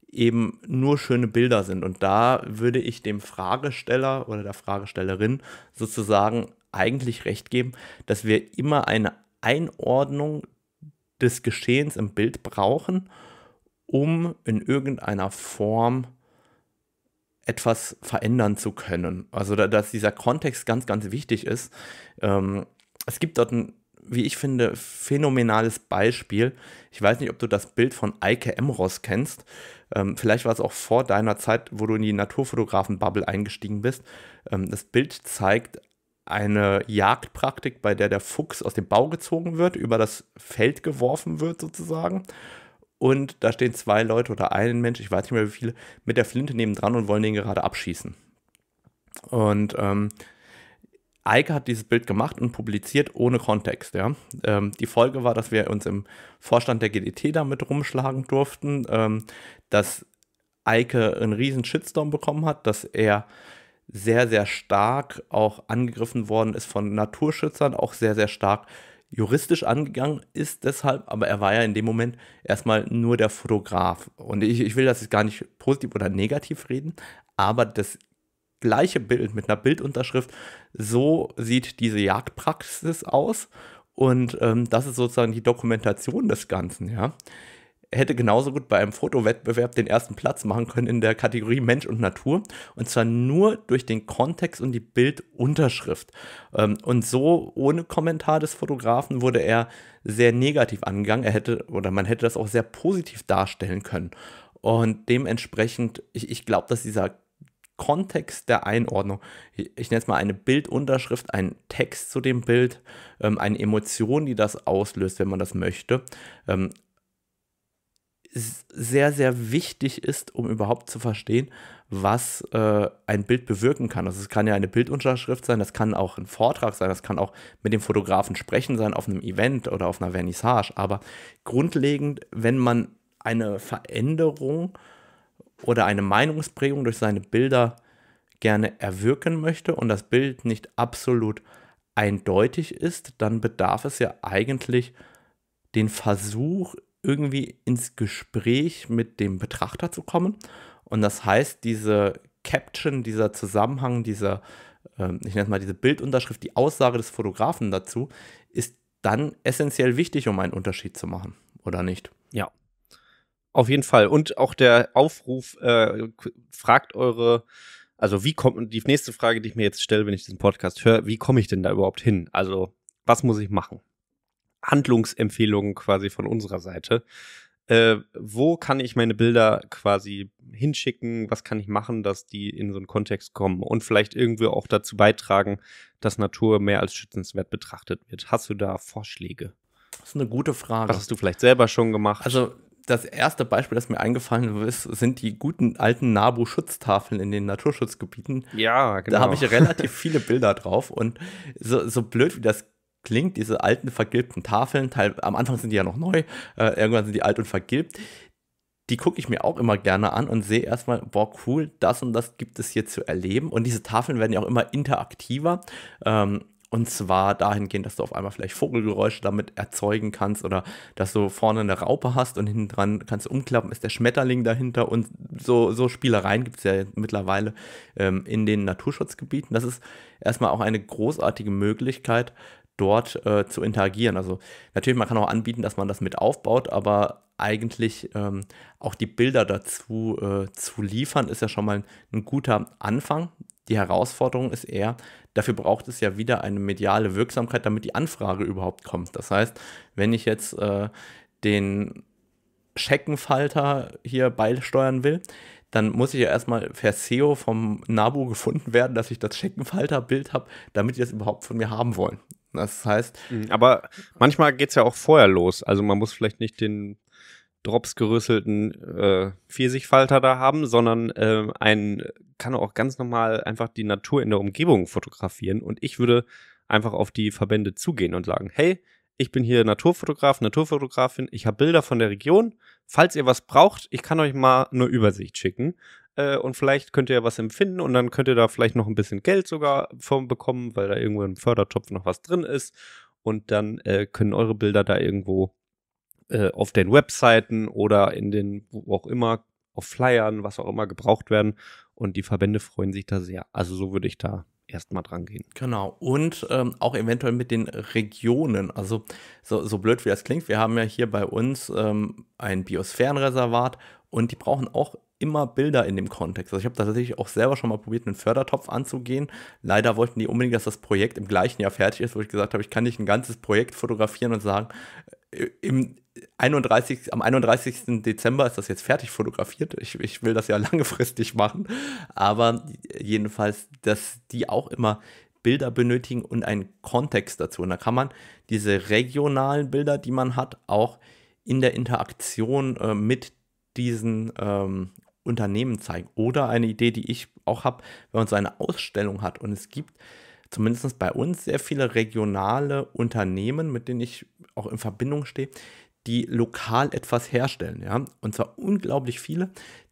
eben nur schöne Bilder sind. Und da würde ich dem Fragesteller oder der Fragestellerin sozusagen eigentlich recht geben, dass wir immer eine Einordnung des Geschehens im Bild brauchen, um in irgendeiner Form etwas verändern zu können. Also dass dieser Kontext ganz, ganz wichtig ist. Ähm, es gibt dort ein wie ich finde, phänomenales Beispiel. Ich weiß nicht, ob du das Bild von Eike Emros kennst. Ähm, vielleicht war es auch vor deiner Zeit, wo du in die Naturfotografen-Bubble eingestiegen bist. Ähm, das Bild zeigt eine Jagdpraktik, bei der der Fuchs aus dem Bau gezogen wird, über das Feld geworfen wird sozusagen. Und da stehen zwei Leute oder ein Mensch, ich weiß nicht mehr wie viele, mit der Flinte nebendran und wollen den gerade abschießen. Und ähm, Eike hat dieses Bild gemacht und publiziert ohne Kontext. Ja. Ähm, die Folge war, dass wir uns im Vorstand der GDT damit rumschlagen durften, ähm, dass Eike einen riesen Shitstorm bekommen hat, dass er sehr, sehr stark auch angegriffen worden ist von Naturschützern, auch sehr, sehr stark juristisch angegangen ist deshalb, aber er war ja in dem Moment erstmal nur der Fotograf. Und ich, ich will das gar nicht positiv oder negativ reden, aber das gleiche Bild mit einer Bildunterschrift, so sieht diese Jagdpraxis aus. Und ähm, das ist sozusagen die Dokumentation des Ganzen, ja. Hätte genauso gut bei einem Fotowettbewerb den ersten Platz machen können in der Kategorie Mensch und Natur. Und zwar nur durch den Kontext und die Bildunterschrift. Ähm, und so ohne Kommentar des Fotografen wurde er sehr negativ angegangen. Er hätte oder man hätte das auch sehr positiv darstellen können. Und dementsprechend, ich, ich glaube, dass dieser Kontext der Einordnung. Ich nenne es mal eine Bildunterschrift, einen Text zu dem Bild, ähm, eine Emotion, die das auslöst, wenn man das möchte, ähm, sehr, sehr wichtig ist, um überhaupt zu verstehen, was äh, ein Bild bewirken kann. Also es kann ja eine Bildunterschrift sein, das kann auch ein Vortrag sein, das kann auch mit dem Fotografen sprechen sein auf einem Event oder auf einer Vernissage. Aber grundlegend, wenn man eine Veränderung äh, oder eine Meinungsprägung durch seine Bilder gerne erwirken möchte und das Bild nicht absolut eindeutig ist, dann bedarf es ja eigentlich den Versuch, irgendwie ins Gespräch mit dem Betrachter zu kommen. Und das heißt, diese Caption, dieser Zusammenhang, dieser, äh, ich nenne es mal diese Bildunterschrift, die Aussage des Fotografen dazu, ist dann essentiell wichtig, um einen Unterschied zu machen, oder nicht? Ja, auf jeden Fall. Und auch der Aufruf, äh, fragt eure, also wie kommt, die nächste Frage, die ich mir jetzt stelle, wenn ich diesen Podcast höre, wie komme ich denn da überhaupt hin? Also, was muss ich machen? Handlungsempfehlungen quasi von unserer Seite. Äh, wo kann ich meine Bilder quasi hinschicken? Was kann ich machen, dass die in so einen Kontext kommen und vielleicht irgendwie auch dazu beitragen, dass Natur mehr als schützenswert betrachtet wird? Hast du da Vorschläge? Das ist eine gute Frage. Was hast du vielleicht selber schon gemacht? Also das erste Beispiel, das mir eingefallen ist, sind die guten alten Nabu-Schutztafeln in den Naturschutzgebieten. Ja, genau. Da habe genau. ich relativ viele Bilder drauf und so, so blöd wie das klingt, diese alten vergilbten Tafeln, teil, am Anfang sind die ja noch neu, äh, irgendwann sind die alt und vergilbt. Die gucke ich mir auch immer gerne an und sehe erstmal, boah, cool, das und das gibt es hier zu erleben. Und diese Tafeln werden ja auch immer interaktiver. Ähm, und zwar dahingehend, dass du auf einmal vielleicht Vogelgeräusche damit erzeugen kannst oder dass du vorne eine Raupe hast und hinten dran kannst du umklappen, ist der Schmetterling dahinter und so, so Spielereien gibt es ja mittlerweile ähm, in den Naturschutzgebieten. Das ist erstmal auch eine großartige Möglichkeit, dort äh, zu interagieren. Also natürlich, man kann auch anbieten, dass man das mit aufbaut, aber eigentlich ähm, auch die Bilder dazu äh, zu liefern, ist ja schon mal ein, ein guter Anfang. Die Herausforderung ist eher, dafür braucht es ja wieder eine mediale Wirksamkeit, damit die Anfrage überhaupt kommt. Das heißt, wenn ich jetzt äh, den Scheckenfalter hier beisteuern will, dann muss ich ja erstmal per SEO vom NABU gefunden werden, dass ich das Scheckenfalter-Bild habe, damit die das überhaupt von mir haben wollen. Das heißt. Mhm, aber manchmal geht es ja auch vorher los. Also man muss vielleicht nicht den dropsgerüsselten äh, Pfirsichfalter da haben, sondern äh, ein kann auch ganz normal einfach die Natur in der Umgebung fotografieren. Und ich würde einfach auf die Verbände zugehen und sagen, hey, ich bin hier Naturfotograf, Naturfotografin, ich habe Bilder von der Region. Falls ihr was braucht, ich kann euch mal eine Übersicht schicken. Äh, und vielleicht könnt ihr was empfinden und dann könnt ihr da vielleicht noch ein bisschen Geld sogar von bekommen, weil da irgendwo im Fördertopf noch was drin ist. Und dann äh, können eure Bilder da irgendwo äh, auf den Webseiten oder in den, wo auch immer, auf Flyern, was auch immer gebraucht werden. Und die Verbände freuen sich da sehr. Also so würde ich da erstmal dran gehen. Genau. Und ähm, auch eventuell mit den Regionen. Also so, so blöd wie das klingt, wir haben ja hier bei uns ähm, ein Biosphärenreservat und die brauchen auch immer Bilder in dem Kontext. Also ich habe tatsächlich auch selber schon mal probiert, einen Fördertopf anzugehen. Leider wollten die unbedingt, dass das Projekt im gleichen Jahr fertig ist, wo ich gesagt habe, ich kann nicht ein ganzes Projekt fotografieren und sagen, im 31, am 31. Dezember ist das jetzt fertig fotografiert. Ich, ich will das ja (laughs) langfristig machen. Aber jedenfalls, dass die auch immer Bilder benötigen und einen Kontext dazu. Und da kann man diese regionalen Bilder, die man hat, auch in der Interaktion äh, mit diesen ähm, Unternehmen zeigen. Oder eine Idee, die ich auch habe, wenn man so eine Ausstellung hat und es gibt zumindest bei uns sehr viele regionale Unternehmen, mit denen ich auch in Verbindung stehe, die lokal etwas herstellen, ja. Und zwar unglaublich viele,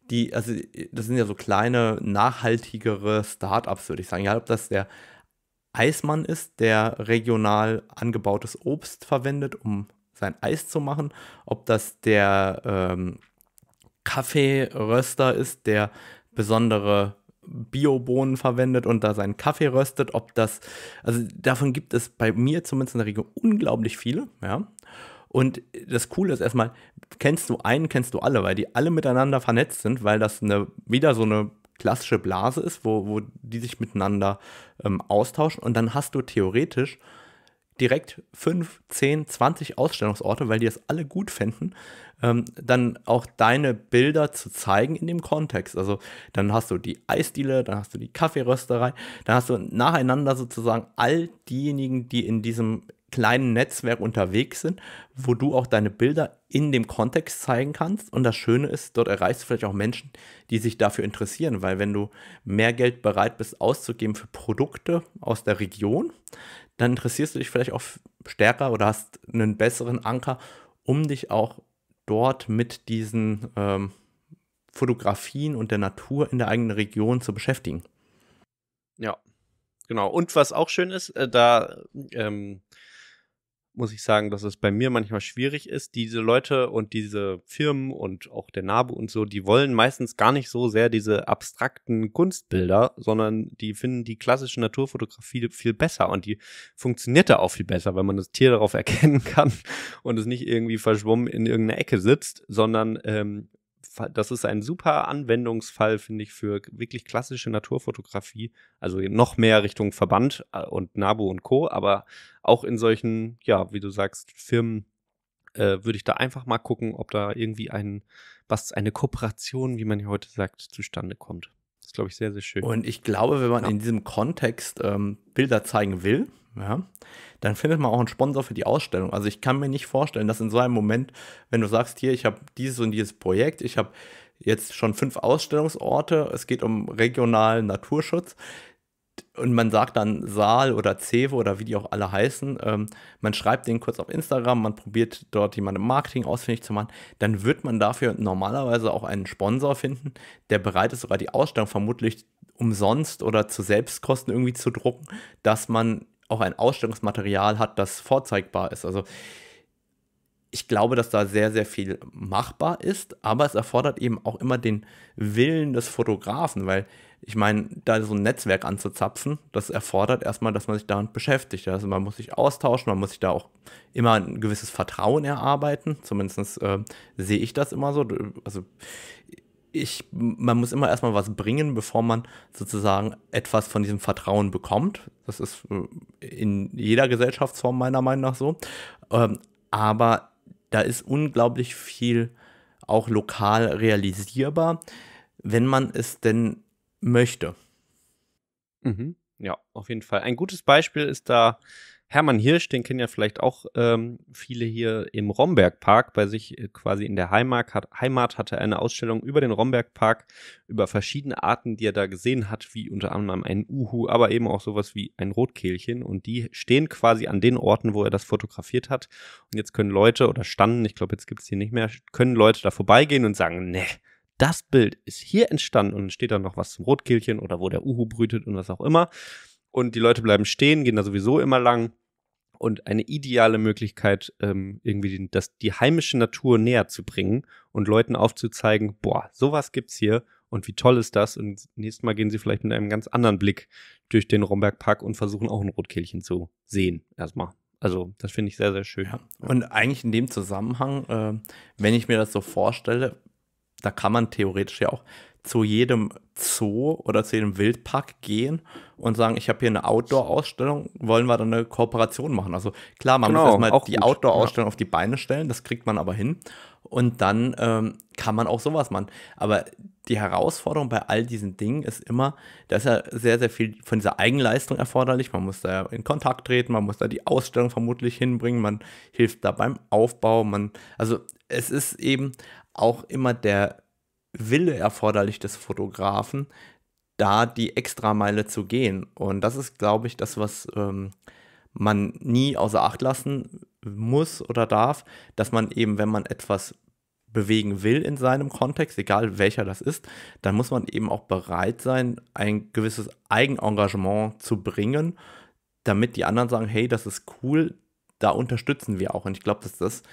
die, also das sind ja so kleine, nachhaltigere Startups, würde ich sagen. Ja, ob das der Eismann ist, der regional angebautes Obst verwendet, um sein Eis zu machen, ob das der ähm, Kaffeeröster ist, der besondere Biobohnen verwendet und da seinen Kaffee röstet, ob das, also davon gibt es bei mir zumindest in der Region unglaublich viele, ja. Und das Coole ist erstmal, kennst du einen, kennst du alle, weil die alle miteinander vernetzt sind, weil das eine, wieder so eine klassische Blase ist, wo, wo die sich miteinander ähm, austauschen. Und dann hast du theoretisch direkt 5, 10, 20 Ausstellungsorte, weil die das alle gut fänden, ähm, dann auch deine Bilder zu zeigen in dem Kontext. Also dann hast du die Eisdiele, dann hast du die Kaffeerösterei, dann hast du nacheinander sozusagen all diejenigen, die in diesem kleinen Netzwerk unterwegs sind, wo du auch deine Bilder in dem Kontext zeigen kannst. Und das Schöne ist, dort erreichst du vielleicht auch Menschen, die sich dafür interessieren, weil wenn du mehr Geld bereit bist auszugeben für Produkte aus der Region, dann interessierst du dich vielleicht auch stärker oder hast einen besseren Anker, um dich auch dort mit diesen ähm, Fotografien und der Natur in der eigenen Region zu beschäftigen. Ja, genau. Und was auch schön ist, äh, da ähm, muss ich sagen, dass es bei mir manchmal schwierig ist. Diese Leute und diese Firmen und auch der Nabe und so, die wollen meistens gar nicht so sehr diese abstrakten Kunstbilder, sondern die finden die klassische Naturfotografie viel besser und die funktioniert da auch viel besser, wenn man das Tier darauf (laughs) erkennen kann und es nicht irgendwie verschwommen in irgendeiner Ecke sitzt, sondern ähm, das ist ein super Anwendungsfall, finde ich, für wirklich klassische Naturfotografie. Also noch mehr Richtung Verband äh, und NABU und Co. Aber auch in solchen, ja, wie du sagst, Firmen äh, würde ich da einfach mal gucken, ob da irgendwie ein, was eine Kooperation, wie man hier heute sagt, zustande kommt. Das ist, glaube ich, sehr, sehr schön. Und ich glaube, wenn man ja. in diesem Kontext ähm, Bilder zeigen will, ja, dann findet man auch einen Sponsor für die Ausstellung. Also ich kann mir nicht vorstellen, dass in so einem Moment, wenn du sagst, hier, ich habe dieses und dieses Projekt, ich habe jetzt schon fünf Ausstellungsorte, es geht um regionalen Naturschutz, und man sagt dann Saal oder Cewe oder wie die auch alle heißen, ähm, man schreibt den kurz auf Instagram, man probiert dort jemanden im Marketing ausfindig zu machen, dann wird man dafür normalerweise auch einen Sponsor finden, der bereit ist, sogar die Ausstellung vermutlich umsonst oder zu Selbstkosten irgendwie zu drucken, dass man auch ein Ausstellungsmaterial hat, das vorzeigbar ist. Also ich glaube, dass da sehr, sehr viel machbar ist, aber es erfordert eben auch immer den Willen des Fotografen, weil ich meine, da so ein Netzwerk anzuzapfen, das erfordert erstmal, dass man sich damit beschäftigt. Also man muss sich austauschen, man muss sich da auch immer ein gewisses Vertrauen erarbeiten. Zumindest äh, sehe ich das immer so. Also ich, man muss immer erstmal was bringen, bevor man sozusagen etwas von diesem Vertrauen bekommt. Das ist äh, in jeder Gesellschaftsform meiner Meinung nach so. Ähm, aber da ist unglaublich viel auch lokal realisierbar, wenn man es denn möchte. Mhm. Ja, auf jeden Fall. Ein gutes Beispiel ist da Hermann Hirsch, den kennen ja vielleicht auch ähm, viele hier im Rombergpark. Bei sich äh, quasi in der Heimat, hat, Heimat hatte er eine Ausstellung über den Rombergpark, über verschiedene Arten, die er da gesehen hat, wie unter anderem einen Uhu, aber eben auch sowas wie ein Rotkehlchen. Und die stehen quasi an den Orten, wo er das fotografiert hat. Und jetzt können Leute oder standen, ich glaube, jetzt gibt es hier nicht mehr, können Leute da vorbeigehen und sagen, ne, das Bild ist hier entstanden und steht dann noch was zum Rotkehlchen oder wo der Uhu brütet und was auch immer. Und die Leute bleiben stehen, gehen da sowieso immer lang. Und eine ideale Möglichkeit, ähm, irgendwie die, das, die heimische Natur näher zu bringen und Leuten aufzuzeigen, boah, sowas gibt's hier und wie toll ist das. Und nächstes Mal gehen sie vielleicht mit einem ganz anderen Blick durch den Rombergpark und versuchen auch ein Rotkehlchen zu sehen, erstmal. Also, das finde ich sehr, sehr schön. Ja. Und eigentlich in dem Zusammenhang, äh, wenn ich mir das so vorstelle, da kann man theoretisch ja auch zu jedem Zoo oder zu jedem Wildpark gehen und sagen, ich habe hier eine Outdoor-Ausstellung, wollen wir dann eine Kooperation machen. Also klar, man genau, muss erstmal die Outdoor-Ausstellung ja. auf die Beine stellen, das kriegt man aber hin. Und dann ähm, kann man auch sowas machen. Aber die Herausforderung bei all diesen Dingen ist immer, dass ist ja sehr, sehr viel von dieser Eigenleistung erforderlich. Man muss da in Kontakt treten, man muss da die Ausstellung vermutlich hinbringen, man hilft da beim Aufbau, man, also es ist eben auch immer der Wille erforderlich des Fotografen, da die Extrameile zu gehen. Und das ist, glaube ich, das, was ähm, man nie außer Acht lassen muss oder darf, dass man eben, wenn man etwas bewegen will in seinem Kontext, egal welcher das ist, dann muss man eben auch bereit sein, ein gewisses Eigenengagement zu bringen, damit die anderen sagen, hey, das ist cool, da unterstützen wir auch. Und ich glaube, dass das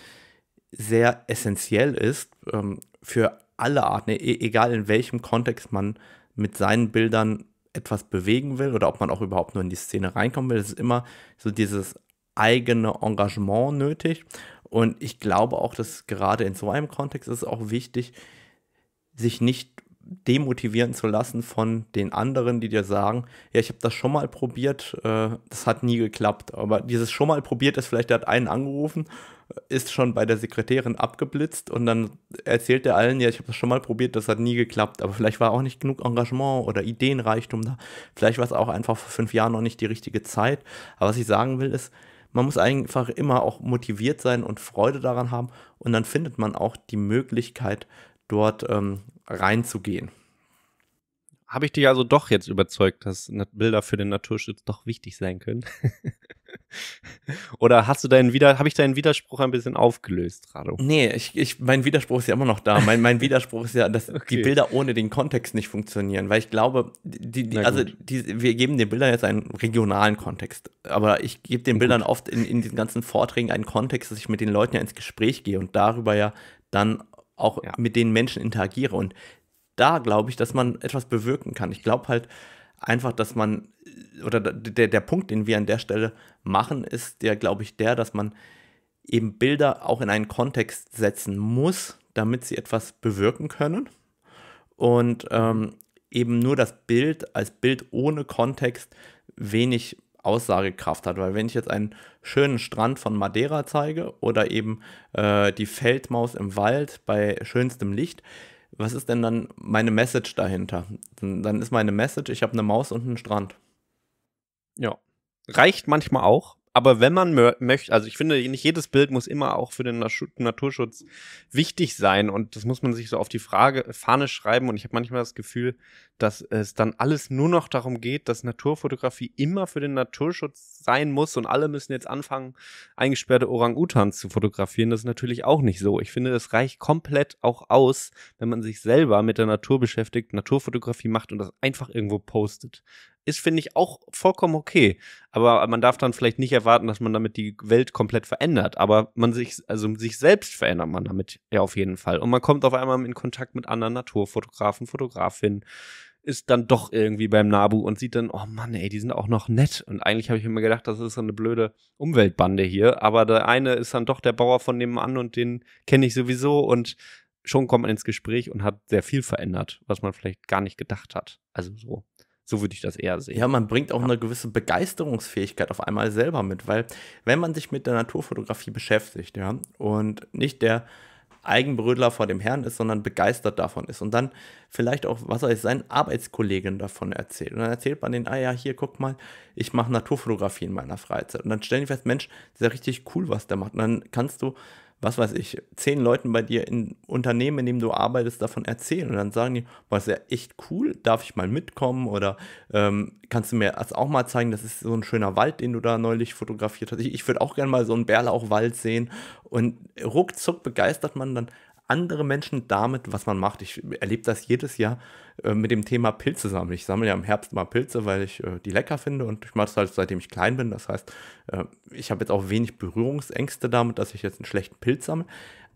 sehr essentiell ist ähm, für alle Arten, e-, egal in welchem Kontext man mit seinen Bildern etwas bewegen will oder ob man auch überhaupt nur in die Szene reinkommen will. Es ist immer so dieses eigene Engagement nötig. Und ich glaube auch, dass gerade in so einem Kontext ist es auch wichtig, sich nicht demotivieren zu lassen von den anderen, die dir sagen, ja, ich habe das schon mal probiert, äh, das hat nie geklappt. Aber dieses schon mal probiert ist vielleicht, der hat einen angerufen, ist schon bei der Sekretärin abgeblitzt und dann erzählt er allen, ja, ich habe das schon mal probiert, das hat nie geklappt. Aber vielleicht war auch nicht genug Engagement oder Ideenreichtum da. Vielleicht war es auch einfach vor fünf Jahren noch nicht die richtige Zeit. Aber was ich sagen will, ist, man muss einfach immer auch motiviert sein und Freude daran haben und dann findet man auch die Möglichkeit, dort ähm, reinzugehen. Habe ich dich also doch jetzt überzeugt, dass Bilder für den Naturschutz doch wichtig sein können? (laughs) Oder hast du deinen Wider habe ich deinen Widerspruch ein bisschen aufgelöst, Rado? Nee, ich, ich, mein Widerspruch ist ja immer noch da. Mein, mein Widerspruch ist ja, dass (laughs) okay. die Bilder ohne den Kontext nicht funktionieren, weil ich glaube, die, die also die, wir geben den Bildern jetzt einen regionalen Kontext. Aber ich gebe den Bildern oft in, in diesen ganzen Vorträgen einen Kontext, dass ich mit den Leuten ja ins Gespräch gehe und darüber ja dann auch ja. mit den Menschen interagiere. Und da glaube ich, dass man etwas bewirken kann. Ich glaube halt einfach, dass man, oder der, der Punkt, den wir an der Stelle machen, ist ja, glaube ich, der, dass man eben Bilder auch in einen Kontext setzen muss, damit sie etwas bewirken können. Und ähm, eben nur das Bild als Bild ohne Kontext wenig Aussagekraft hat. Weil wenn ich jetzt einen schönen Strand von Madeira zeige oder eben äh, die Feldmaus im Wald bei schönstem Licht, was ist denn dann meine Message dahinter? Dann ist meine Message, ich habe eine Maus und einen Strand. Ja. Reicht manchmal auch. Aber wenn man möchte, also ich finde, nicht jedes Bild muss immer auch für den Naturschutz wichtig sein und das muss man sich so auf die Frage, Fahne schreiben und ich habe manchmal das Gefühl, dass es dann alles nur noch darum geht, dass Naturfotografie immer für den Naturschutz sein muss und alle müssen jetzt anfangen, eingesperrte Orang-Utans zu fotografieren. Das ist natürlich auch nicht so. Ich finde, es reicht komplett auch aus, wenn man sich selber mit der Natur beschäftigt, Naturfotografie macht und das einfach irgendwo postet ist, finde ich, auch vollkommen okay. Aber man darf dann vielleicht nicht erwarten, dass man damit die Welt komplett verändert. Aber man sich, also sich selbst verändert man damit ja auf jeden Fall. Und man kommt auf einmal in Kontakt mit anderen Naturfotografen, Fotografinnen, ist dann doch irgendwie beim Nabu und sieht dann, oh Mann, ey, die sind auch noch nett. Und eigentlich habe ich immer gedacht, das ist so eine blöde Umweltbande hier. Aber der eine ist dann doch der Bauer von nebenan und den kenne ich sowieso. Und schon kommt man ins Gespräch und hat sehr viel verändert, was man vielleicht gar nicht gedacht hat. Also so so würde ich das eher sehen. Ja, man bringt auch ja. eine gewisse Begeisterungsfähigkeit auf einmal selber mit, weil wenn man sich mit der Naturfotografie beschäftigt, ja, und nicht der Eigenbrödler vor dem Herrn ist, sondern begeistert davon ist und dann vielleicht auch, was weiß ich, seinen Arbeitskollegen davon erzählt. Und dann erzählt man denen, ah ja, hier, guck mal, ich mache Naturfotografie in meiner Freizeit. Und dann stellen die fest, Mensch, das ist ja richtig cool, was der macht. Und dann kannst du was weiß ich, zehn Leuten bei dir in Unternehmen, in dem du arbeitest, davon erzählen. Und dann sagen die, was ist ja echt cool, darf ich mal mitkommen? Oder ähm, kannst du mir das auch mal zeigen? Das ist so ein schöner Wald, den du da neulich fotografiert hast. Ich, ich würde auch gerne mal so einen Bärlauchwald sehen. Und ruckzuck begeistert man dann andere Menschen damit, was man macht. Ich erlebe das jedes Jahr äh, mit dem Thema Pilze sammeln. Ich sammle ja im Herbst mal Pilze, weil ich äh, die lecker finde und ich mache das halt seitdem ich klein bin. Das heißt, äh, ich habe jetzt auch wenig Berührungsängste damit, dass ich jetzt einen schlechten Pilz sammle.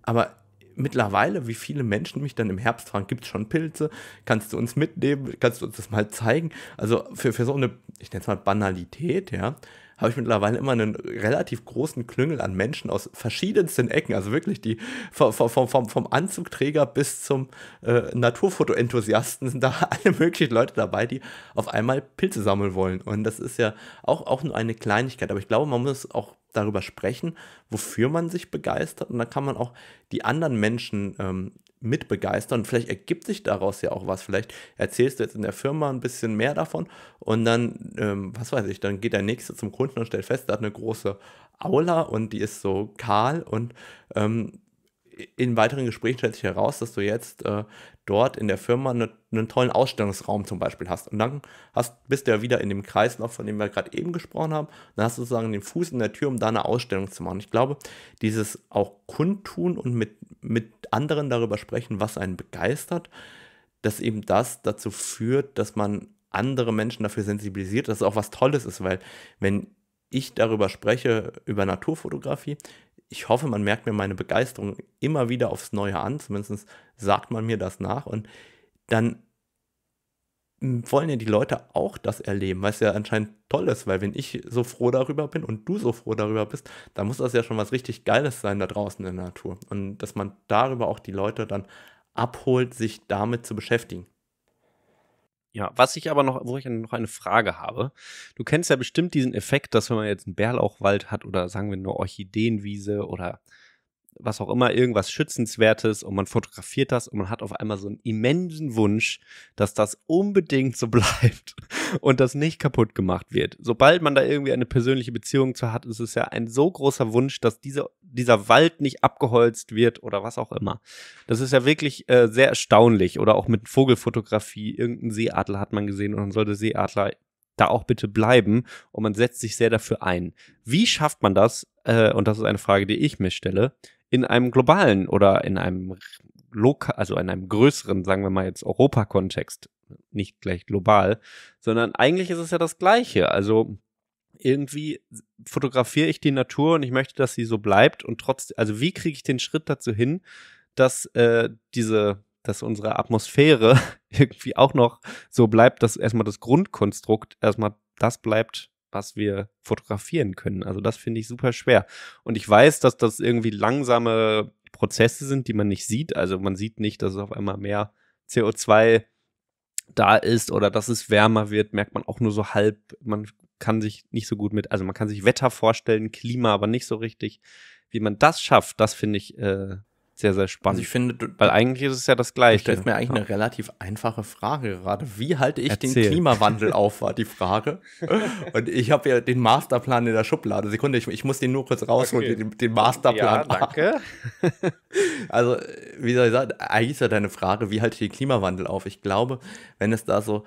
Aber mittlerweile, wie viele Menschen mich dann im Herbst fragen, gibt es schon Pilze? Kannst du uns mitnehmen? Kannst du uns das mal zeigen? Also für, für so eine, ich nenne es mal Banalität, ja, habe ich mittlerweile immer einen relativ großen Klüngel an Menschen aus verschiedensten Ecken. Also wirklich die vom, vom, vom, vom Anzugträger bis zum äh, Naturfotoenthusiasten sind da (laughs) alle möglichen Leute dabei, die auf einmal Pilze sammeln wollen. Und das ist ja auch, auch nur eine Kleinigkeit. Aber ich glaube, man muss auch darüber sprechen, wofür man sich begeistert. Und dann kann man auch die anderen Menschen ähm, mit begeistern. vielleicht ergibt sich daraus ja auch was. Vielleicht erzählst du jetzt in der Firma ein bisschen mehr davon und dann, ähm, was weiß ich, dann geht der Nächste zum Kunden und stellt fest, der hat eine große Aula und die ist so kahl und ähm, in weiteren Gesprächen stellt sich heraus, dass du jetzt äh, dort in der Firma ne, einen tollen Ausstellungsraum zum Beispiel hast. Und dann hast, bist du ja wieder in dem Kreislauf, von dem wir gerade eben gesprochen haben. Dann hast du sozusagen den Fuß in der Tür, um da eine Ausstellung zu machen. Ich glaube, dieses auch kundtun und mit, mit anderen darüber sprechen, was einen begeistert, dass eben das dazu führt, dass man andere Menschen dafür sensibilisiert, dass es auch was Tolles ist, weil wenn ich darüber spreche, über Naturfotografie, ich hoffe, man merkt mir meine Begeisterung immer wieder aufs Neue an, zumindest sagt man mir das nach und dann hm, wollen ja die Leute auch das erleben, was ja anscheinend toll ist, weil wenn ich so froh darüber bin und du so froh darüber bist, dann muss das ja schon was richtig Geiles sein da draußen in der Natur und dass man darüber auch die Leute dann abholt, sich damit zu beschäftigen. Ja, was ich aber noch, wo ich noch eine Frage habe. Du kennst ja bestimmt diesen Effekt, dass wenn man jetzt einen Bärlauchwald hat oder sagen wir eine Orchideenwiese oder was auch immer, irgendwas Schützenswertes und man fotografiert das und man hat auf einmal so einen immensen Wunsch, dass das unbedingt so (laughs) bleibt und das nicht kaputt gemacht wird. Sobald man da irgendwie eine persönliche Beziehung zu hat, ist es ja ein so großer Wunsch, dass diese, dieser Wald nicht abgeholzt wird oder was auch immer. Das ist ja wirklich äh, sehr erstaunlich. Oder auch mit Vogelfotografie, irgendein Seeadler hat man gesehen und dann sollte Seeadler da auch bitte bleiben und man setzt sich sehr dafür ein. Wie schafft man das, äh, und das ist eine Frage, die ich mir stelle, in einem globalen oder in einem lokal, also in einem größeren, sagen wir mal jetzt Europa-Kontext, nicht gleich global, sondern eigentlich ist es ja das Gleiche. Also irgendwie fotografiere ich die Natur und ich möchte, dass sie so bleibt und trotzdem, also wie kriege ich den Schritt dazu hin, dass äh, diese, dass unsere Atmosphäre (laughs) irgendwie auch noch so bleibt, dass erstmal das Grundkonstrukt erstmal das bleibt, was wir fotografieren können. Also das finde ich super schwer. Und ich weiß, dass das irgendwie langsame Prozesse sind, die man nicht sieht. Also man sieht nicht, dass es auf einmal mehr CO2 da ist oder dass es wärmer wird, merkt man auch nur so halb. Man kann sich nicht so gut mit, also man kann sich Wetter vorstellen, Klima aber nicht so richtig. Wie man das schafft, das finde ich äh, sehr, sehr also spannend. Also ich finde, du, weil eigentlich ist es ja das Gleiche. Du stellst mir eigentlich ja. eine relativ einfache Frage gerade. Wie halte ich Erzähl. den Klimawandel (laughs) auf, war die Frage. Und ich habe ja den Masterplan in der Schublade. Sekunde, ich, ich muss den nur kurz rausholen, okay. den, den, Masterplan. Ja, danke. (laughs) Also, wie soll ich sagen, eigentlich ist ja deine Frage, wie halte ich den Klimawandel auf? Ich glaube, wenn es da so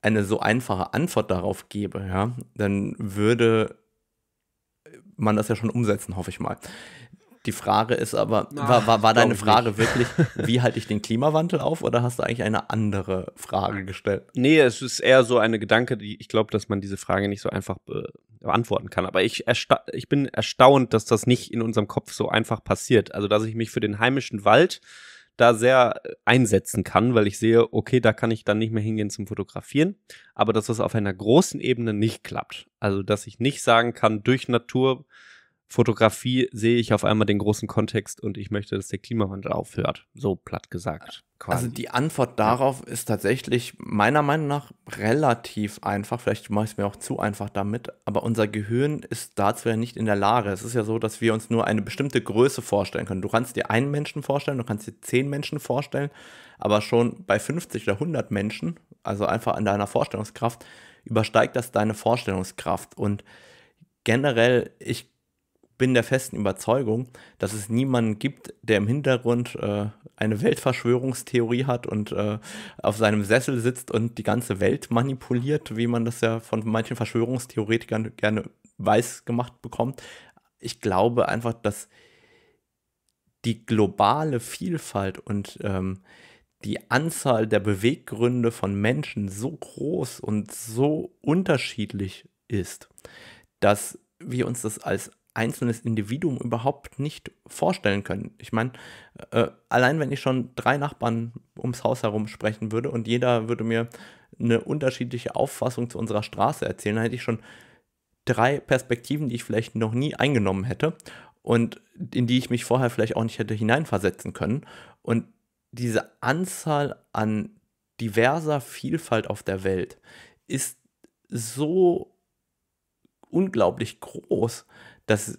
eine so einfache Antwort darauf gäbe, ja, dann würde man das ja schon umsetzen, hoffe ich mal. Die Frage ist aber, Na, war, war, war deine Frage nicht. wirklich, wie halte ich den Klimawandel auf oder hast du eigentlich eine andere Frage gestellt? Nee, es ist eher so eine Gedanke, die ich glaube, dass man diese Frage nicht so einfach äh, beantworten kann. Aber ich, ich bin erstaunt, dass das nicht in unserem Kopf so einfach passiert. Also, dass ich mich für den heimischen Wald da sehr äh, einsetzen kann, weil ich sehe, okay, da kann ich dann nicht mehr hingehen zum Fotografieren, aber dass das auf einer großen Ebene nicht klappt. Also, dass ich nicht sagen kann, durch Natur Fotografie sehe ich auf einmal den großen Kontext und ich möchte, dass der Klimawandel aufhört. So platt gesagt. Quasi. Also die Antwort darauf ist tatsächlich meiner Meinung nach relativ einfach. Vielleicht mache ich es mir auch zu einfach damit, aber unser Gehirn ist dazu ja nicht in der Lage. Es ist ja so, dass wir uns nur eine bestimmte Größe vorstellen können. Du kannst dir einen Menschen vorstellen, du kannst dir zehn Menschen vorstellen, aber schon bei 50 oder 100 Menschen, also einfach an deiner Vorstellungskraft, übersteigt das deine Vorstellungskraft und generell, ich bin der festen Überzeugung, dass es niemanden gibt, der im Hintergrund äh, eine Weltverschwörungstheorie hat und äh, auf seinem Sessel sitzt und die ganze Welt manipuliert, wie man das ja von manchen Verschwörungstheoretikern gerne weiß gemacht bekommt. Ich glaube einfach, dass die globale Vielfalt und ähm, die Anzahl der Beweggründe von Menschen so groß und so unterschiedlich ist, dass wir uns das als einzelnes Individuum überhaupt nicht vorstellen können. Ich meine, äh, allein wenn ich schon drei Nachbarn ums Haus herum sprechen würde und jeder würde mir eine unterschiedliche Auffassung zu unserer Straße erzählen, dann hätte ich schon drei Perspektiven, die ich vielleicht noch nie eingenommen hätte und in die ich mich vorher vielleicht auch nicht hätte hineinversetzen können. Und diese Anzahl an diverser Vielfalt auf der Welt ist so unglaublich groß, dass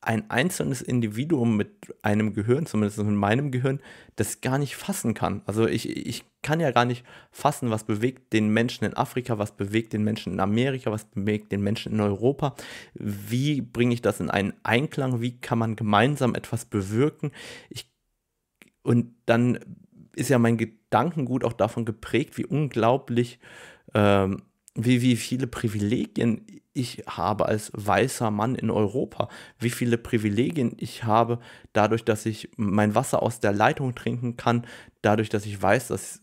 ein einzelnes Individuum mit einem Gehirn, zumindest mit meinem Gehirn, das gar nicht fassen kann. Also ich, ich kann ja gar nicht fassen, was bewegt den Menschen in Afrika, was bewegt den Menschen in Amerika, was bewegt den Menschen in Europa. Wie bringe ich das in einen Einklang? Wie kann man gemeinsam etwas bewirken? Ich, und dann ist ja mein Gedankengut auch davon geprägt, wie unglaublich, ähm, wie, wie viele Privilegien ich habe als weißer Mann in Europa, wie viele Privilegien ich habe, dadurch, dass ich mein Wasser aus der Leitung trinken kann, dadurch, dass ich weiß, dass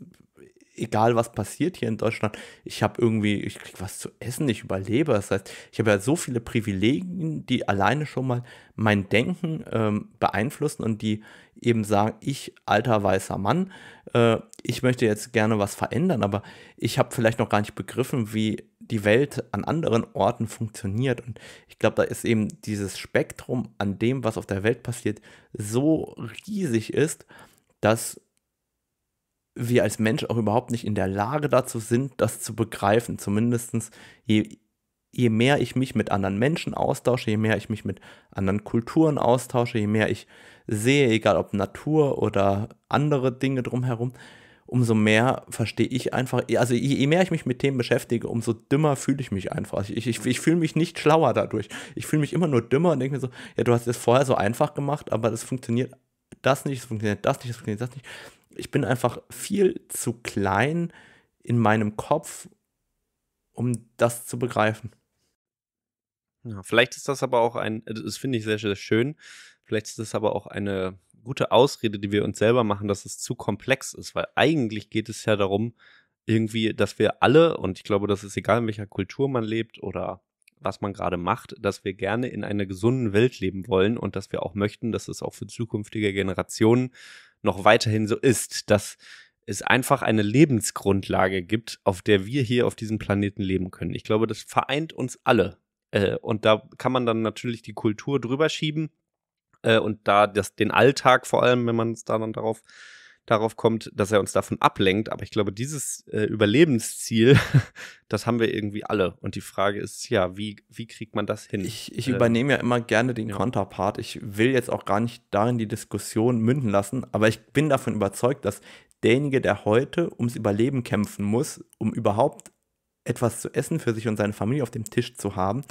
egal was passiert hier in Deutschland, ich habe irgendwie, ich kriege was zu essen, ich überlebe. Das heißt, ich habe ja so viele Privilegien, die alleine schon mal mein Denken ähm, beeinflussen und die eben sagen, ich alter weißer Mann, äh, ich möchte jetzt gerne was verändern, aber ich habe vielleicht noch gar nicht begriffen, wie die Welt an anderen Orten funktioniert. Und ich glaube, da ist eben dieses Spektrum an dem, was auf der Welt passiert, so riesig ist, dass wir als Mensch auch überhaupt nicht in der Lage dazu sind, das zu begreifen. Zumindest je, je mehr ich mich mit anderen Menschen austausche, je mehr ich mich mit anderen Kulturen austausche, je mehr ich sehe, egal ob Natur oder andere Dinge drumherum, umso mehr verstehe ich einfach, also je, mehr ich mich mit Themen beschäftige, umso dümmer fühle ich mich einfach. Ich, ich, ich fühle mich nicht schlauer dadurch. Ich fühle mich immer nur dümmer und denke mir so, ja, du hast es vorher so einfach gemacht, aber das funktioniert das nicht, es funktioniert das nicht, es funktioniert das nicht. Ich bin einfach viel zu klein in meinem Kopf, um das zu begreifen. Ja, vielleicht ist das aber auch ein, das finde ich sehr, sehr schön, vielleicht ist das aber auch eine gute Ausrede, die wir uns selber machen, dass es zu komplex ist, weil eigentlich geht es ja darum, irgendwie, dass wir alle, und ich glaube, das ist egal, in welcher Kultur man lebt oder was man gerade macht, dass wir gerne in einer gesunden Welt leben wollen und dass wir auch möchten, dass es auch für zukünftige Generationen noch weiterhin so ist, dass es einfach eine Lebensgrundlage gibt, auf der wir hier auf diesem Planeten leben können. Ich glaube, das vereint uns alle. Äh, und da kann man dann natürlich die Kultur drüber schieben äh, und da das, den Alltag vor allem, wenn man es da dann darauf darauf kommt, dass er uns davon ablenkt. Aber ich glaube, dieses äh, Überlebensziel, (laughs) das haben wir irgendwie alle. Und die Frage ist ja, wie, wie kriegt man das hin? Ich, ich äh, übernehme ja immer gerne den ja. Counterpart. Ich will jetzt auch gar nicht darin die Diskussion münden lassen, aber ich bin davon überzeugt, dass derjenige, der heute ums Überleben kämpfen muss, um überhaupt etwas zu essen für sich und seine Familie auf dem Tisch zu haben,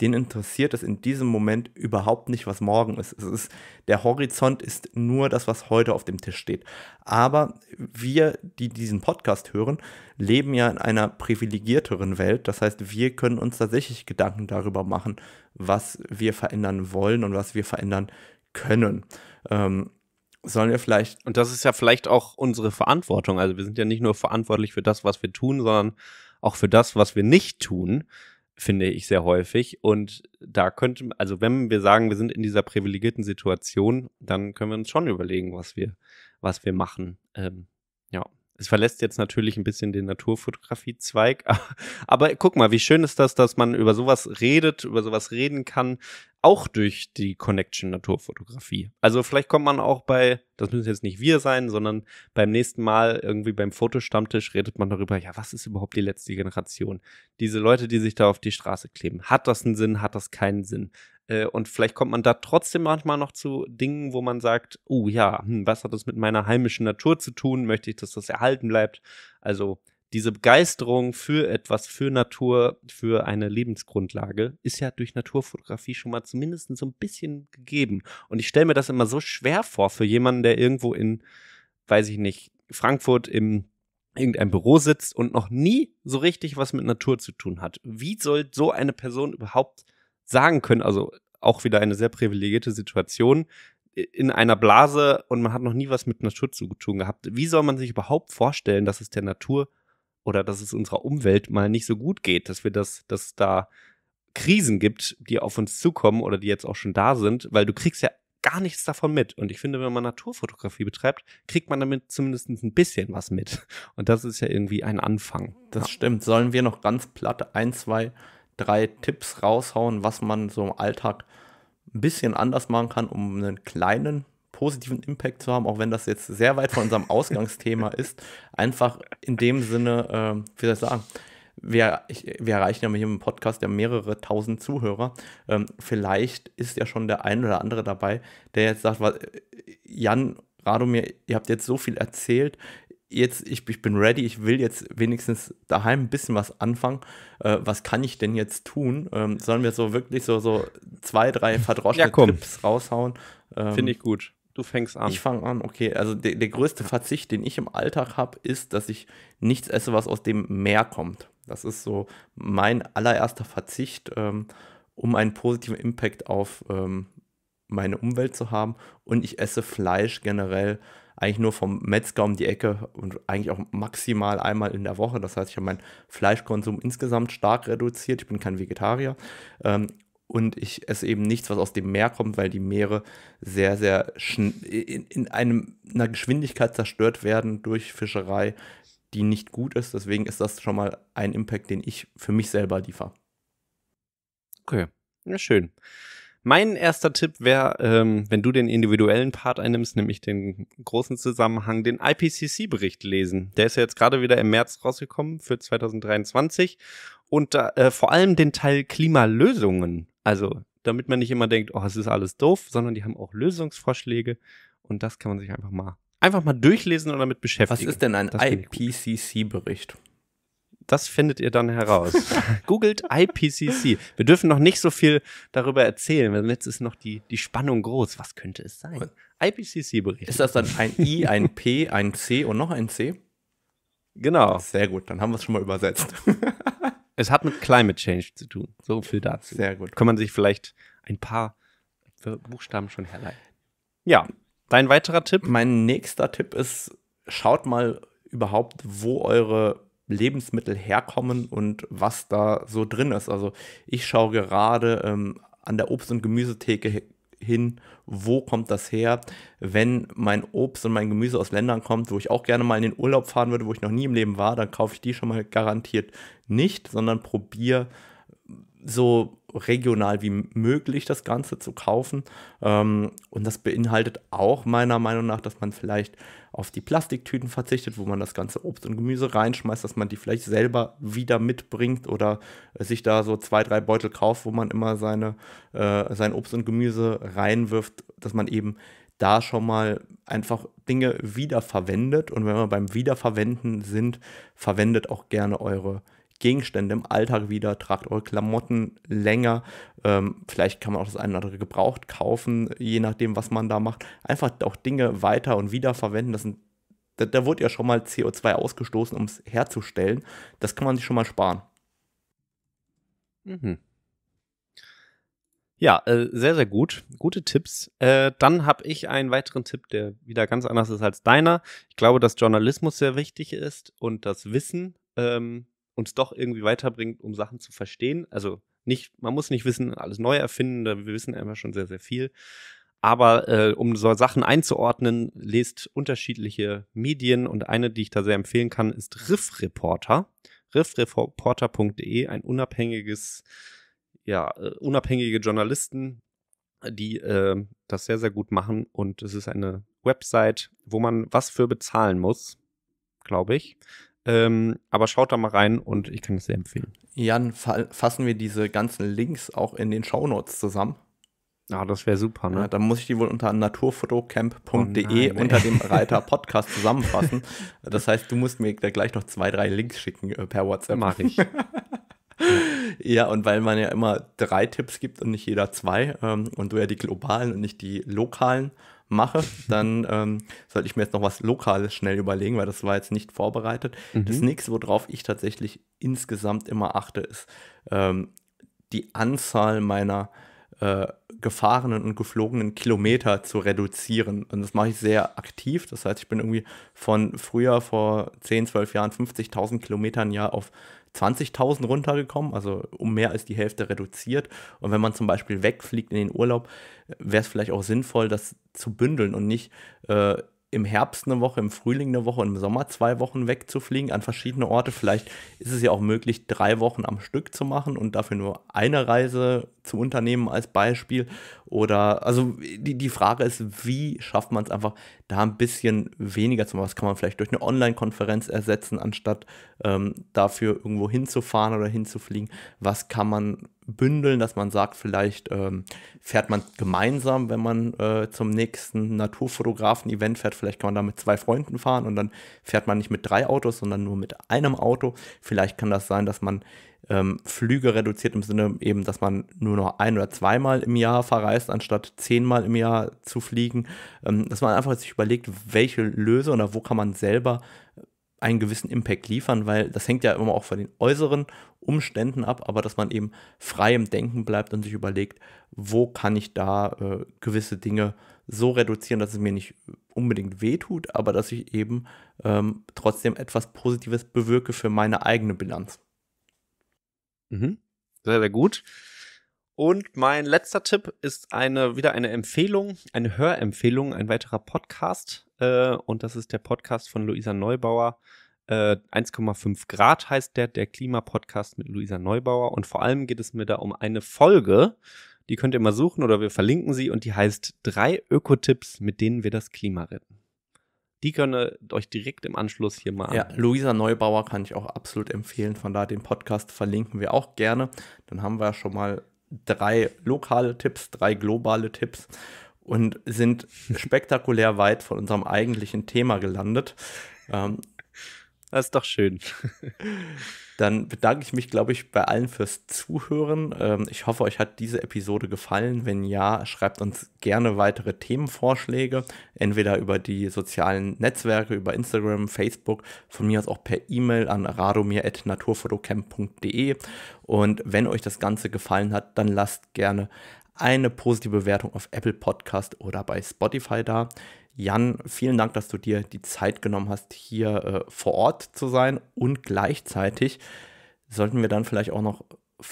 den interessiert es in diesem Moment überhaupt nicht, was morgen ist. ist. Der Horizont ist nur das, was heute auf dem Tisch steht. Aber wir, die diesen Podcast hören, leben ja in einer privilegierteren Welt. Das heißt, wir können uns tatsächlich Gedanken darüber machen, was wir verändern wollen und was wir verändern können. Ähm, sollen wir vielleicht. Und das ist ja vielleicht auch unsere Verantwortung. Also wir sind ja nicht nur verantwortlich für das, was wir tun, sondern auch für das, was wir nicht tun finde ich sehr häufig. Und da könnte, also wenn wir sagen, wir sind in dieser privilegierten Situation, dann können wir uns schon überlegen, was wir, was wir machen. Ähm, es verlässt jetzt natürlich ein bisschen den Naturfotografiezweig. (laughs) Aber guck mal, wie schön ist das, dass man über sowas redet, über sowas reden kann, auch durch die Connection Naturfotografie. Also vielleicht kommt man auch bei, das müssen jetzt nicht wir sein, sondern beim nächsten Mal irgendwie beim Fotostammtisch redet man darüber, ja, was ist überhaupt die letzte Generation? Diese Leute, die sich da auf die Straße kleben, hat das einen Sinn, hat das keinen Sinn? Äh, und vielleicht kommt man da trotzdem manchmal noch zu Dingen, wo man sagt, oh ja, hm, was hat das mit meiner heimischen Natur zu tun? Möchte ich, dass das erhalten bleibt? Also diese Begeisterung für etwas, für Natur, für eine Lebensgrundlage ist ja durch Naturfotografie schon mal zumindest so ein bisschen gegeben. Und ich stelle mir das immer so schwer vor für jemanden, der irgendwo in, weiß ich nicht, Frankfurt im irgendein Büro sitzt und noch nie so richtig was mit Natur zu tun hat. Wie soll so eine Person überhaupt sagen können, also auch wieder eine sehr privilegierte Situation, in einer Blase und man hat noch nie was mit Natur zu tun gehabt. Wie soll man sich überhaupt vorstellen, dass es der Natur oder dass es unserer Umwelt mal nicht so gut geht, dass wir das, dass da Krisen gibt, die auf uns zukommen oder die jetzt auch schon da sind, weil du kriegst ja gar nichts davon mit. Und ich finde, wenn man Naturfotografie betreibt, kriegt man damit zumindest ein bisschen was mit. Und das ist ja irgendwie ein Anfang. Das stimmt. Sollen wir noch ganz platt ein, zwei drei Tipps raushauen, was man so im Alltag ein bisschen anders machen kann, um einen kleinen positiven Impact zu haben, auch wenn das jetzt sehr weit von unserem (laughs) Ausgangsthema ist. Einfach in dem Sinne, äh, wie soll ich sagen, wir, ich, wir erreichen ja mit hier im Podcast ja mehrere tausend Zuhörer. Ähm, vielleicht ist ja schon der ein oder andere dabei, der jetzt sagt, was, Jan, Radomir, ihr habt jetzt so viel erzählt, jetzt, ich, ich bin ready, ich will jetzt wenigstens daheim ein bisschen was anfangen. Äh, was kann ich denn jetzt tun? Ähm, sollen wir so wirklich so, so zwei, drei verdroschene ja, Tipps raushauen? Ähm, Finde ich gut. Du fängst an. Ich fange an, okay. Also der, der größte Verzicht, den ich im Alltag habe, ist, dass ich nichts esse, was aus dem Meer kommt. Das ist so mein allererster Verzicht, ähm, um einen positiven Impact auf ähm, meine Umwelt zu haben. Und ich esse Fleisch generell eigentlich nur vom Metzger um die Ecke und eigentlich auch maximal einmal in der Woche. Das heißt, ich habe meinen Fleischkonsum insgesamt stark reduziert. Ich bin kein Vegetarier. Ähm, und ich esse eben nichts, was aus dem Meer kommt, weil die Meere sehr, sehr in, in einem, einer Geschwindigkeit zerstört werden durch Fischerei, die nicht gut ist. Deswegen ist das schon mal ein Impact, den ich für mich selber liefere. Okay, ja, schön. Mein erster Tipp wäre, ähm, wenn du den individuellen Part einnimmst, nämlich den großen Zusammenhang, den IPCC-Bericht lesen. Der ist ja jetzt gerade wieder im März rausgekommen für 2023 und äh, vor allem den Teil Klimalösungen. Also, damit man nicht immer denkt, oh, es ist alles doof, sondern die haben auch Lösungsvorschläge und das kann man sich einfach mal einfach mal durchlesen und damit beschäftigen. Was ist denn ein IPCC-Bericht? das findet ihr dann heraus. (laughs) Googelt IPCC. Wir dürfen noch nicht so viel darüber erzählen, weil jetzt ist noch die, die Spannung groß. Was könnte es sein? IPCC-Bericht. Ist das dann ein I, ein P, ein C und noch ein C? Genau. Sehr gut, dann haben wir es schon mal übersetzt. (laughs) es hat mit Climate Change zu tun. So viel dazu. Sehr gut. Kann man sich vielleicht ein paar Buchstaben schon herleiten. Ja, dein weiterer Tipp? Mein nächster Tipp ist, schaut mal überhaupt, wo eure Lebensmittel herkommen und was da so drin ist. Also ich schaue gerade ähm, an der Obst- und Gemüsetheke hin, wo kommt das her, wenn mein Obst und mein Gemüse aus Ländern kommt, wo ich auch gerne mal in den Urlaub fahren würde, wo ich noch nie im Leben war, dann kaufe ich die schon mal garantiert nicht, sondern probiere so regional wie möglich das Ganze zu kaufen. Ähm, und das beinhaltet auch meiner Meinung nach, dass man vielleicht auf die Plastiktüten verzichtet, wo man das ganze Obst und Gemüse reinschmeißt, dass man die vielleicht selber wieder mitbringt oder sich da so zwei, drei Beutel kauft, wo man immer seine, äh, sein Obst und Gemüse reinwirft, dass man eben da schon mal einfach Dinge wiederverwendet. Und wenn wir beim Wiederverwenden sind, verwendet auch gerne eure äh, Gegenstände im Alltag wieder, tragt eure Klamotten länger. Ähm, vielleicht kann man auch das eine oder andere gebraucht kaufen, je nachdem, was man da macht. Einfach auch Dinge weiter und wieder verwenden. Das sind, da, da wurde ja schon mal CO2 ausgestoßen, um es herzustellen. Das kann man sich schon mal sparen. Mhm. Ja, äh, sehr, sehr gut. Gute Tipps. Äh, dann habe ich einen weiteren Tipp, der wieder ganz anders ist als deiner. Ich glaube, dass Journalismus sehr wichtig ist und das Wissen. Ähm, uns doch irgendwie weiterbringt, um Sachen zu verstehen. Also nicht, man muss nicht wissen, alles neu erfinden, wir wissen einfach schon sehr, sehr viel. Aber äh, um so Sachen einzuordnen, lest unterschiedliche Medien und eine, die ich da sehr empfehlen kann, ist Riffreporter. Riffreporter.de, ein unabhängiges, ja, äh, unabhängige Journalisten, die äh, das sehr, sehr gut machen. Und es ist eine Website, wo man was für bezahlen muss, glaube ich. Ähm, aber schaut da mal rein und ich kann es sehr empfehlen. Jan, fa fassen wir diese ganzen Links auch in den Shownotes zusammen? Ah, das wäre super, ne? Ja, dann muss ich die wohl unter naturfotocamp.de oh unter dem (laughs) Reiter Podcast zusammenfassen. Das heißt, du musst mir da gleich noch zwei, drei Links schicken äh, per WhatsApp. Mach ich. (laughs) ja, und weil man ja immer drei Tipps gibt und nicht jeder zwei ähm, und du ja die globalen und nicht die lokalen, mache, dann ähm, sollte ich mir jetzt noch was Lokales schnell überlegen, weil das war jetzt nicht vorbereitet. Mhm. Das nächste, worauf ich tatsächlich insgesamt immer achte, ist ähm, die Anzahl meiner äh, gefahrenen und geflogenen Kilometer zu reduzieren. Und das mache ich sehr aktiv. Das heißt, ich bin irgendwie von früher vor 10, 12 Jahren 50.000 Kilometern ja auf 20.000 runtergekommen, also um mehr als die Hälfte reduziert. Und wenn man zum Beispiel wegfliegt in den Urlaub, wäre es vielleicht auch sinnvoll, das zu bündeln und nicht äh, im Herbst eine Woche, im Frühling eine Woche, im Sommer zwei Wochen wegzufliegen an verschiedene Orte. Vielleicht ist es ja auch möglich, drei Wochen am Stück zu machen und dafür nur eine Reise zu Unternehmen als Beispiel. Oder, also die, die Frage ist, wie schafft man es einfach, da ein bisschen weniger zu machen? Was kann man vielleicht durch eine Online-Konferenz ersetzen, anstatt ähm, dafür irgendwo hinzufahren oder hinzufliegen. Was kann man bündeln, dass man sagt, vielleicht ähm, fährt man gemeinsam, wenn man äh, zum nächsten Naturfotografen-Event fährt, vielleicht kann man da mit zwei Freunden fahren und dann fährt man nicht mit drei Autos, sondern nur mit einem Auto. Vielleicht kann das sein, dass man ähm, Flüge reduziert im Sinne eben, dass man nur noch ein oder zweimal im Jahr verreist, anstatt zehnmal im Jahr zu fliegen. Ähm, dass man einfach sich überlegt, welche Lösung oder wo kann man selber einen gewissen Impact liefern, weil das hängt ja immer auch von den äußeren Umständen ab, aber dass man eben frei im Denken bleibt und sich überlegt, wo kann ich da äh, gewisse Dinge so reduzieren, dass es mir nicht unbedingt wehtut, aber dass ich eben ähm, trotzdem etwas Positives bewirke für meine eigene Bilanz. Mhm. Sehr, sehr gut. Und mein letzter Tipp ist eine, wieder eine Empfehlung, eine Hörempfehlung, ein weiterer Podcast. Äh, und das ist der Podcast von Luisa Neubauer. Äh, 1,5 Grad heißt der, der Klimapodcast mit Luisa Neubauer. Und vor allem geht es mir da um eine Folge, die könnt ihr mal suchen oder wir verlinken sie und die heißt drei Ökotipps, mit denen wir das Klima retten. Die können äh, euch direkt im Anschluss hier mal. Ja, Luisa Neubauer kann ich auch absolut empfehlen. Von da den Podcast verlinken wir auch gerne. Dann haben wir schon mal drei lokale Tipps, drei globale Tipps und sind (laughs) spektakulär weit von unserem eigentlichen Thema gelandet. Ähm, das ist doch schön. (laughs) Dann bedanke ich mich, glaube ich, bei allen fürs Zuhören. Ähm, ich hoffe, euch hat diese Episode gefallen. Wenn ja, schreibt uns gerne weitere Themenvorschläge, entweder über die sozialen Netzwerke, über Instagram, Facebook, von mir aus auch per E-Mail an radomir.naturfotocamp.de. Und wenn euch das Ganze gefallen hat, dann lasst gerne eine positive Bewertung auf Apple Podcast oder bei Spotify da. Jan, vielen Dank, dass du dir die Zeit genommen hast, hier äh, vor Ort zu sein. Und gleichzeitig sollten wir dann vielleicht auch noch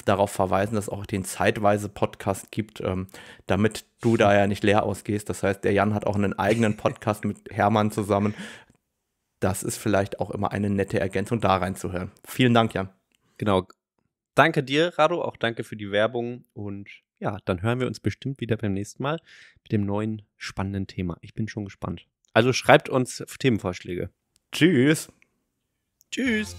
darauf verweisen, dass es auch den zeitweise Podcast gibt, ähm, damit du da ja nicht leer ausgehst. Das heißt, der Jan hat auch einen eigenen Podcast mit Hermann zusammen. Das ist vielleicht auch immer eine nette Ergänzung, da reinzuhören. Vielen Dank, Jan. Genau. Danke dir, Rado. Auch danke für die Werbung und ja, dann hören wir uns bestimmt wieder beim nächsten Mal mit dem neuen spannenden Thema. Ich bin schon gespannt. Also schreibt uns Themenvorschläge. Tschüss. Tschüss.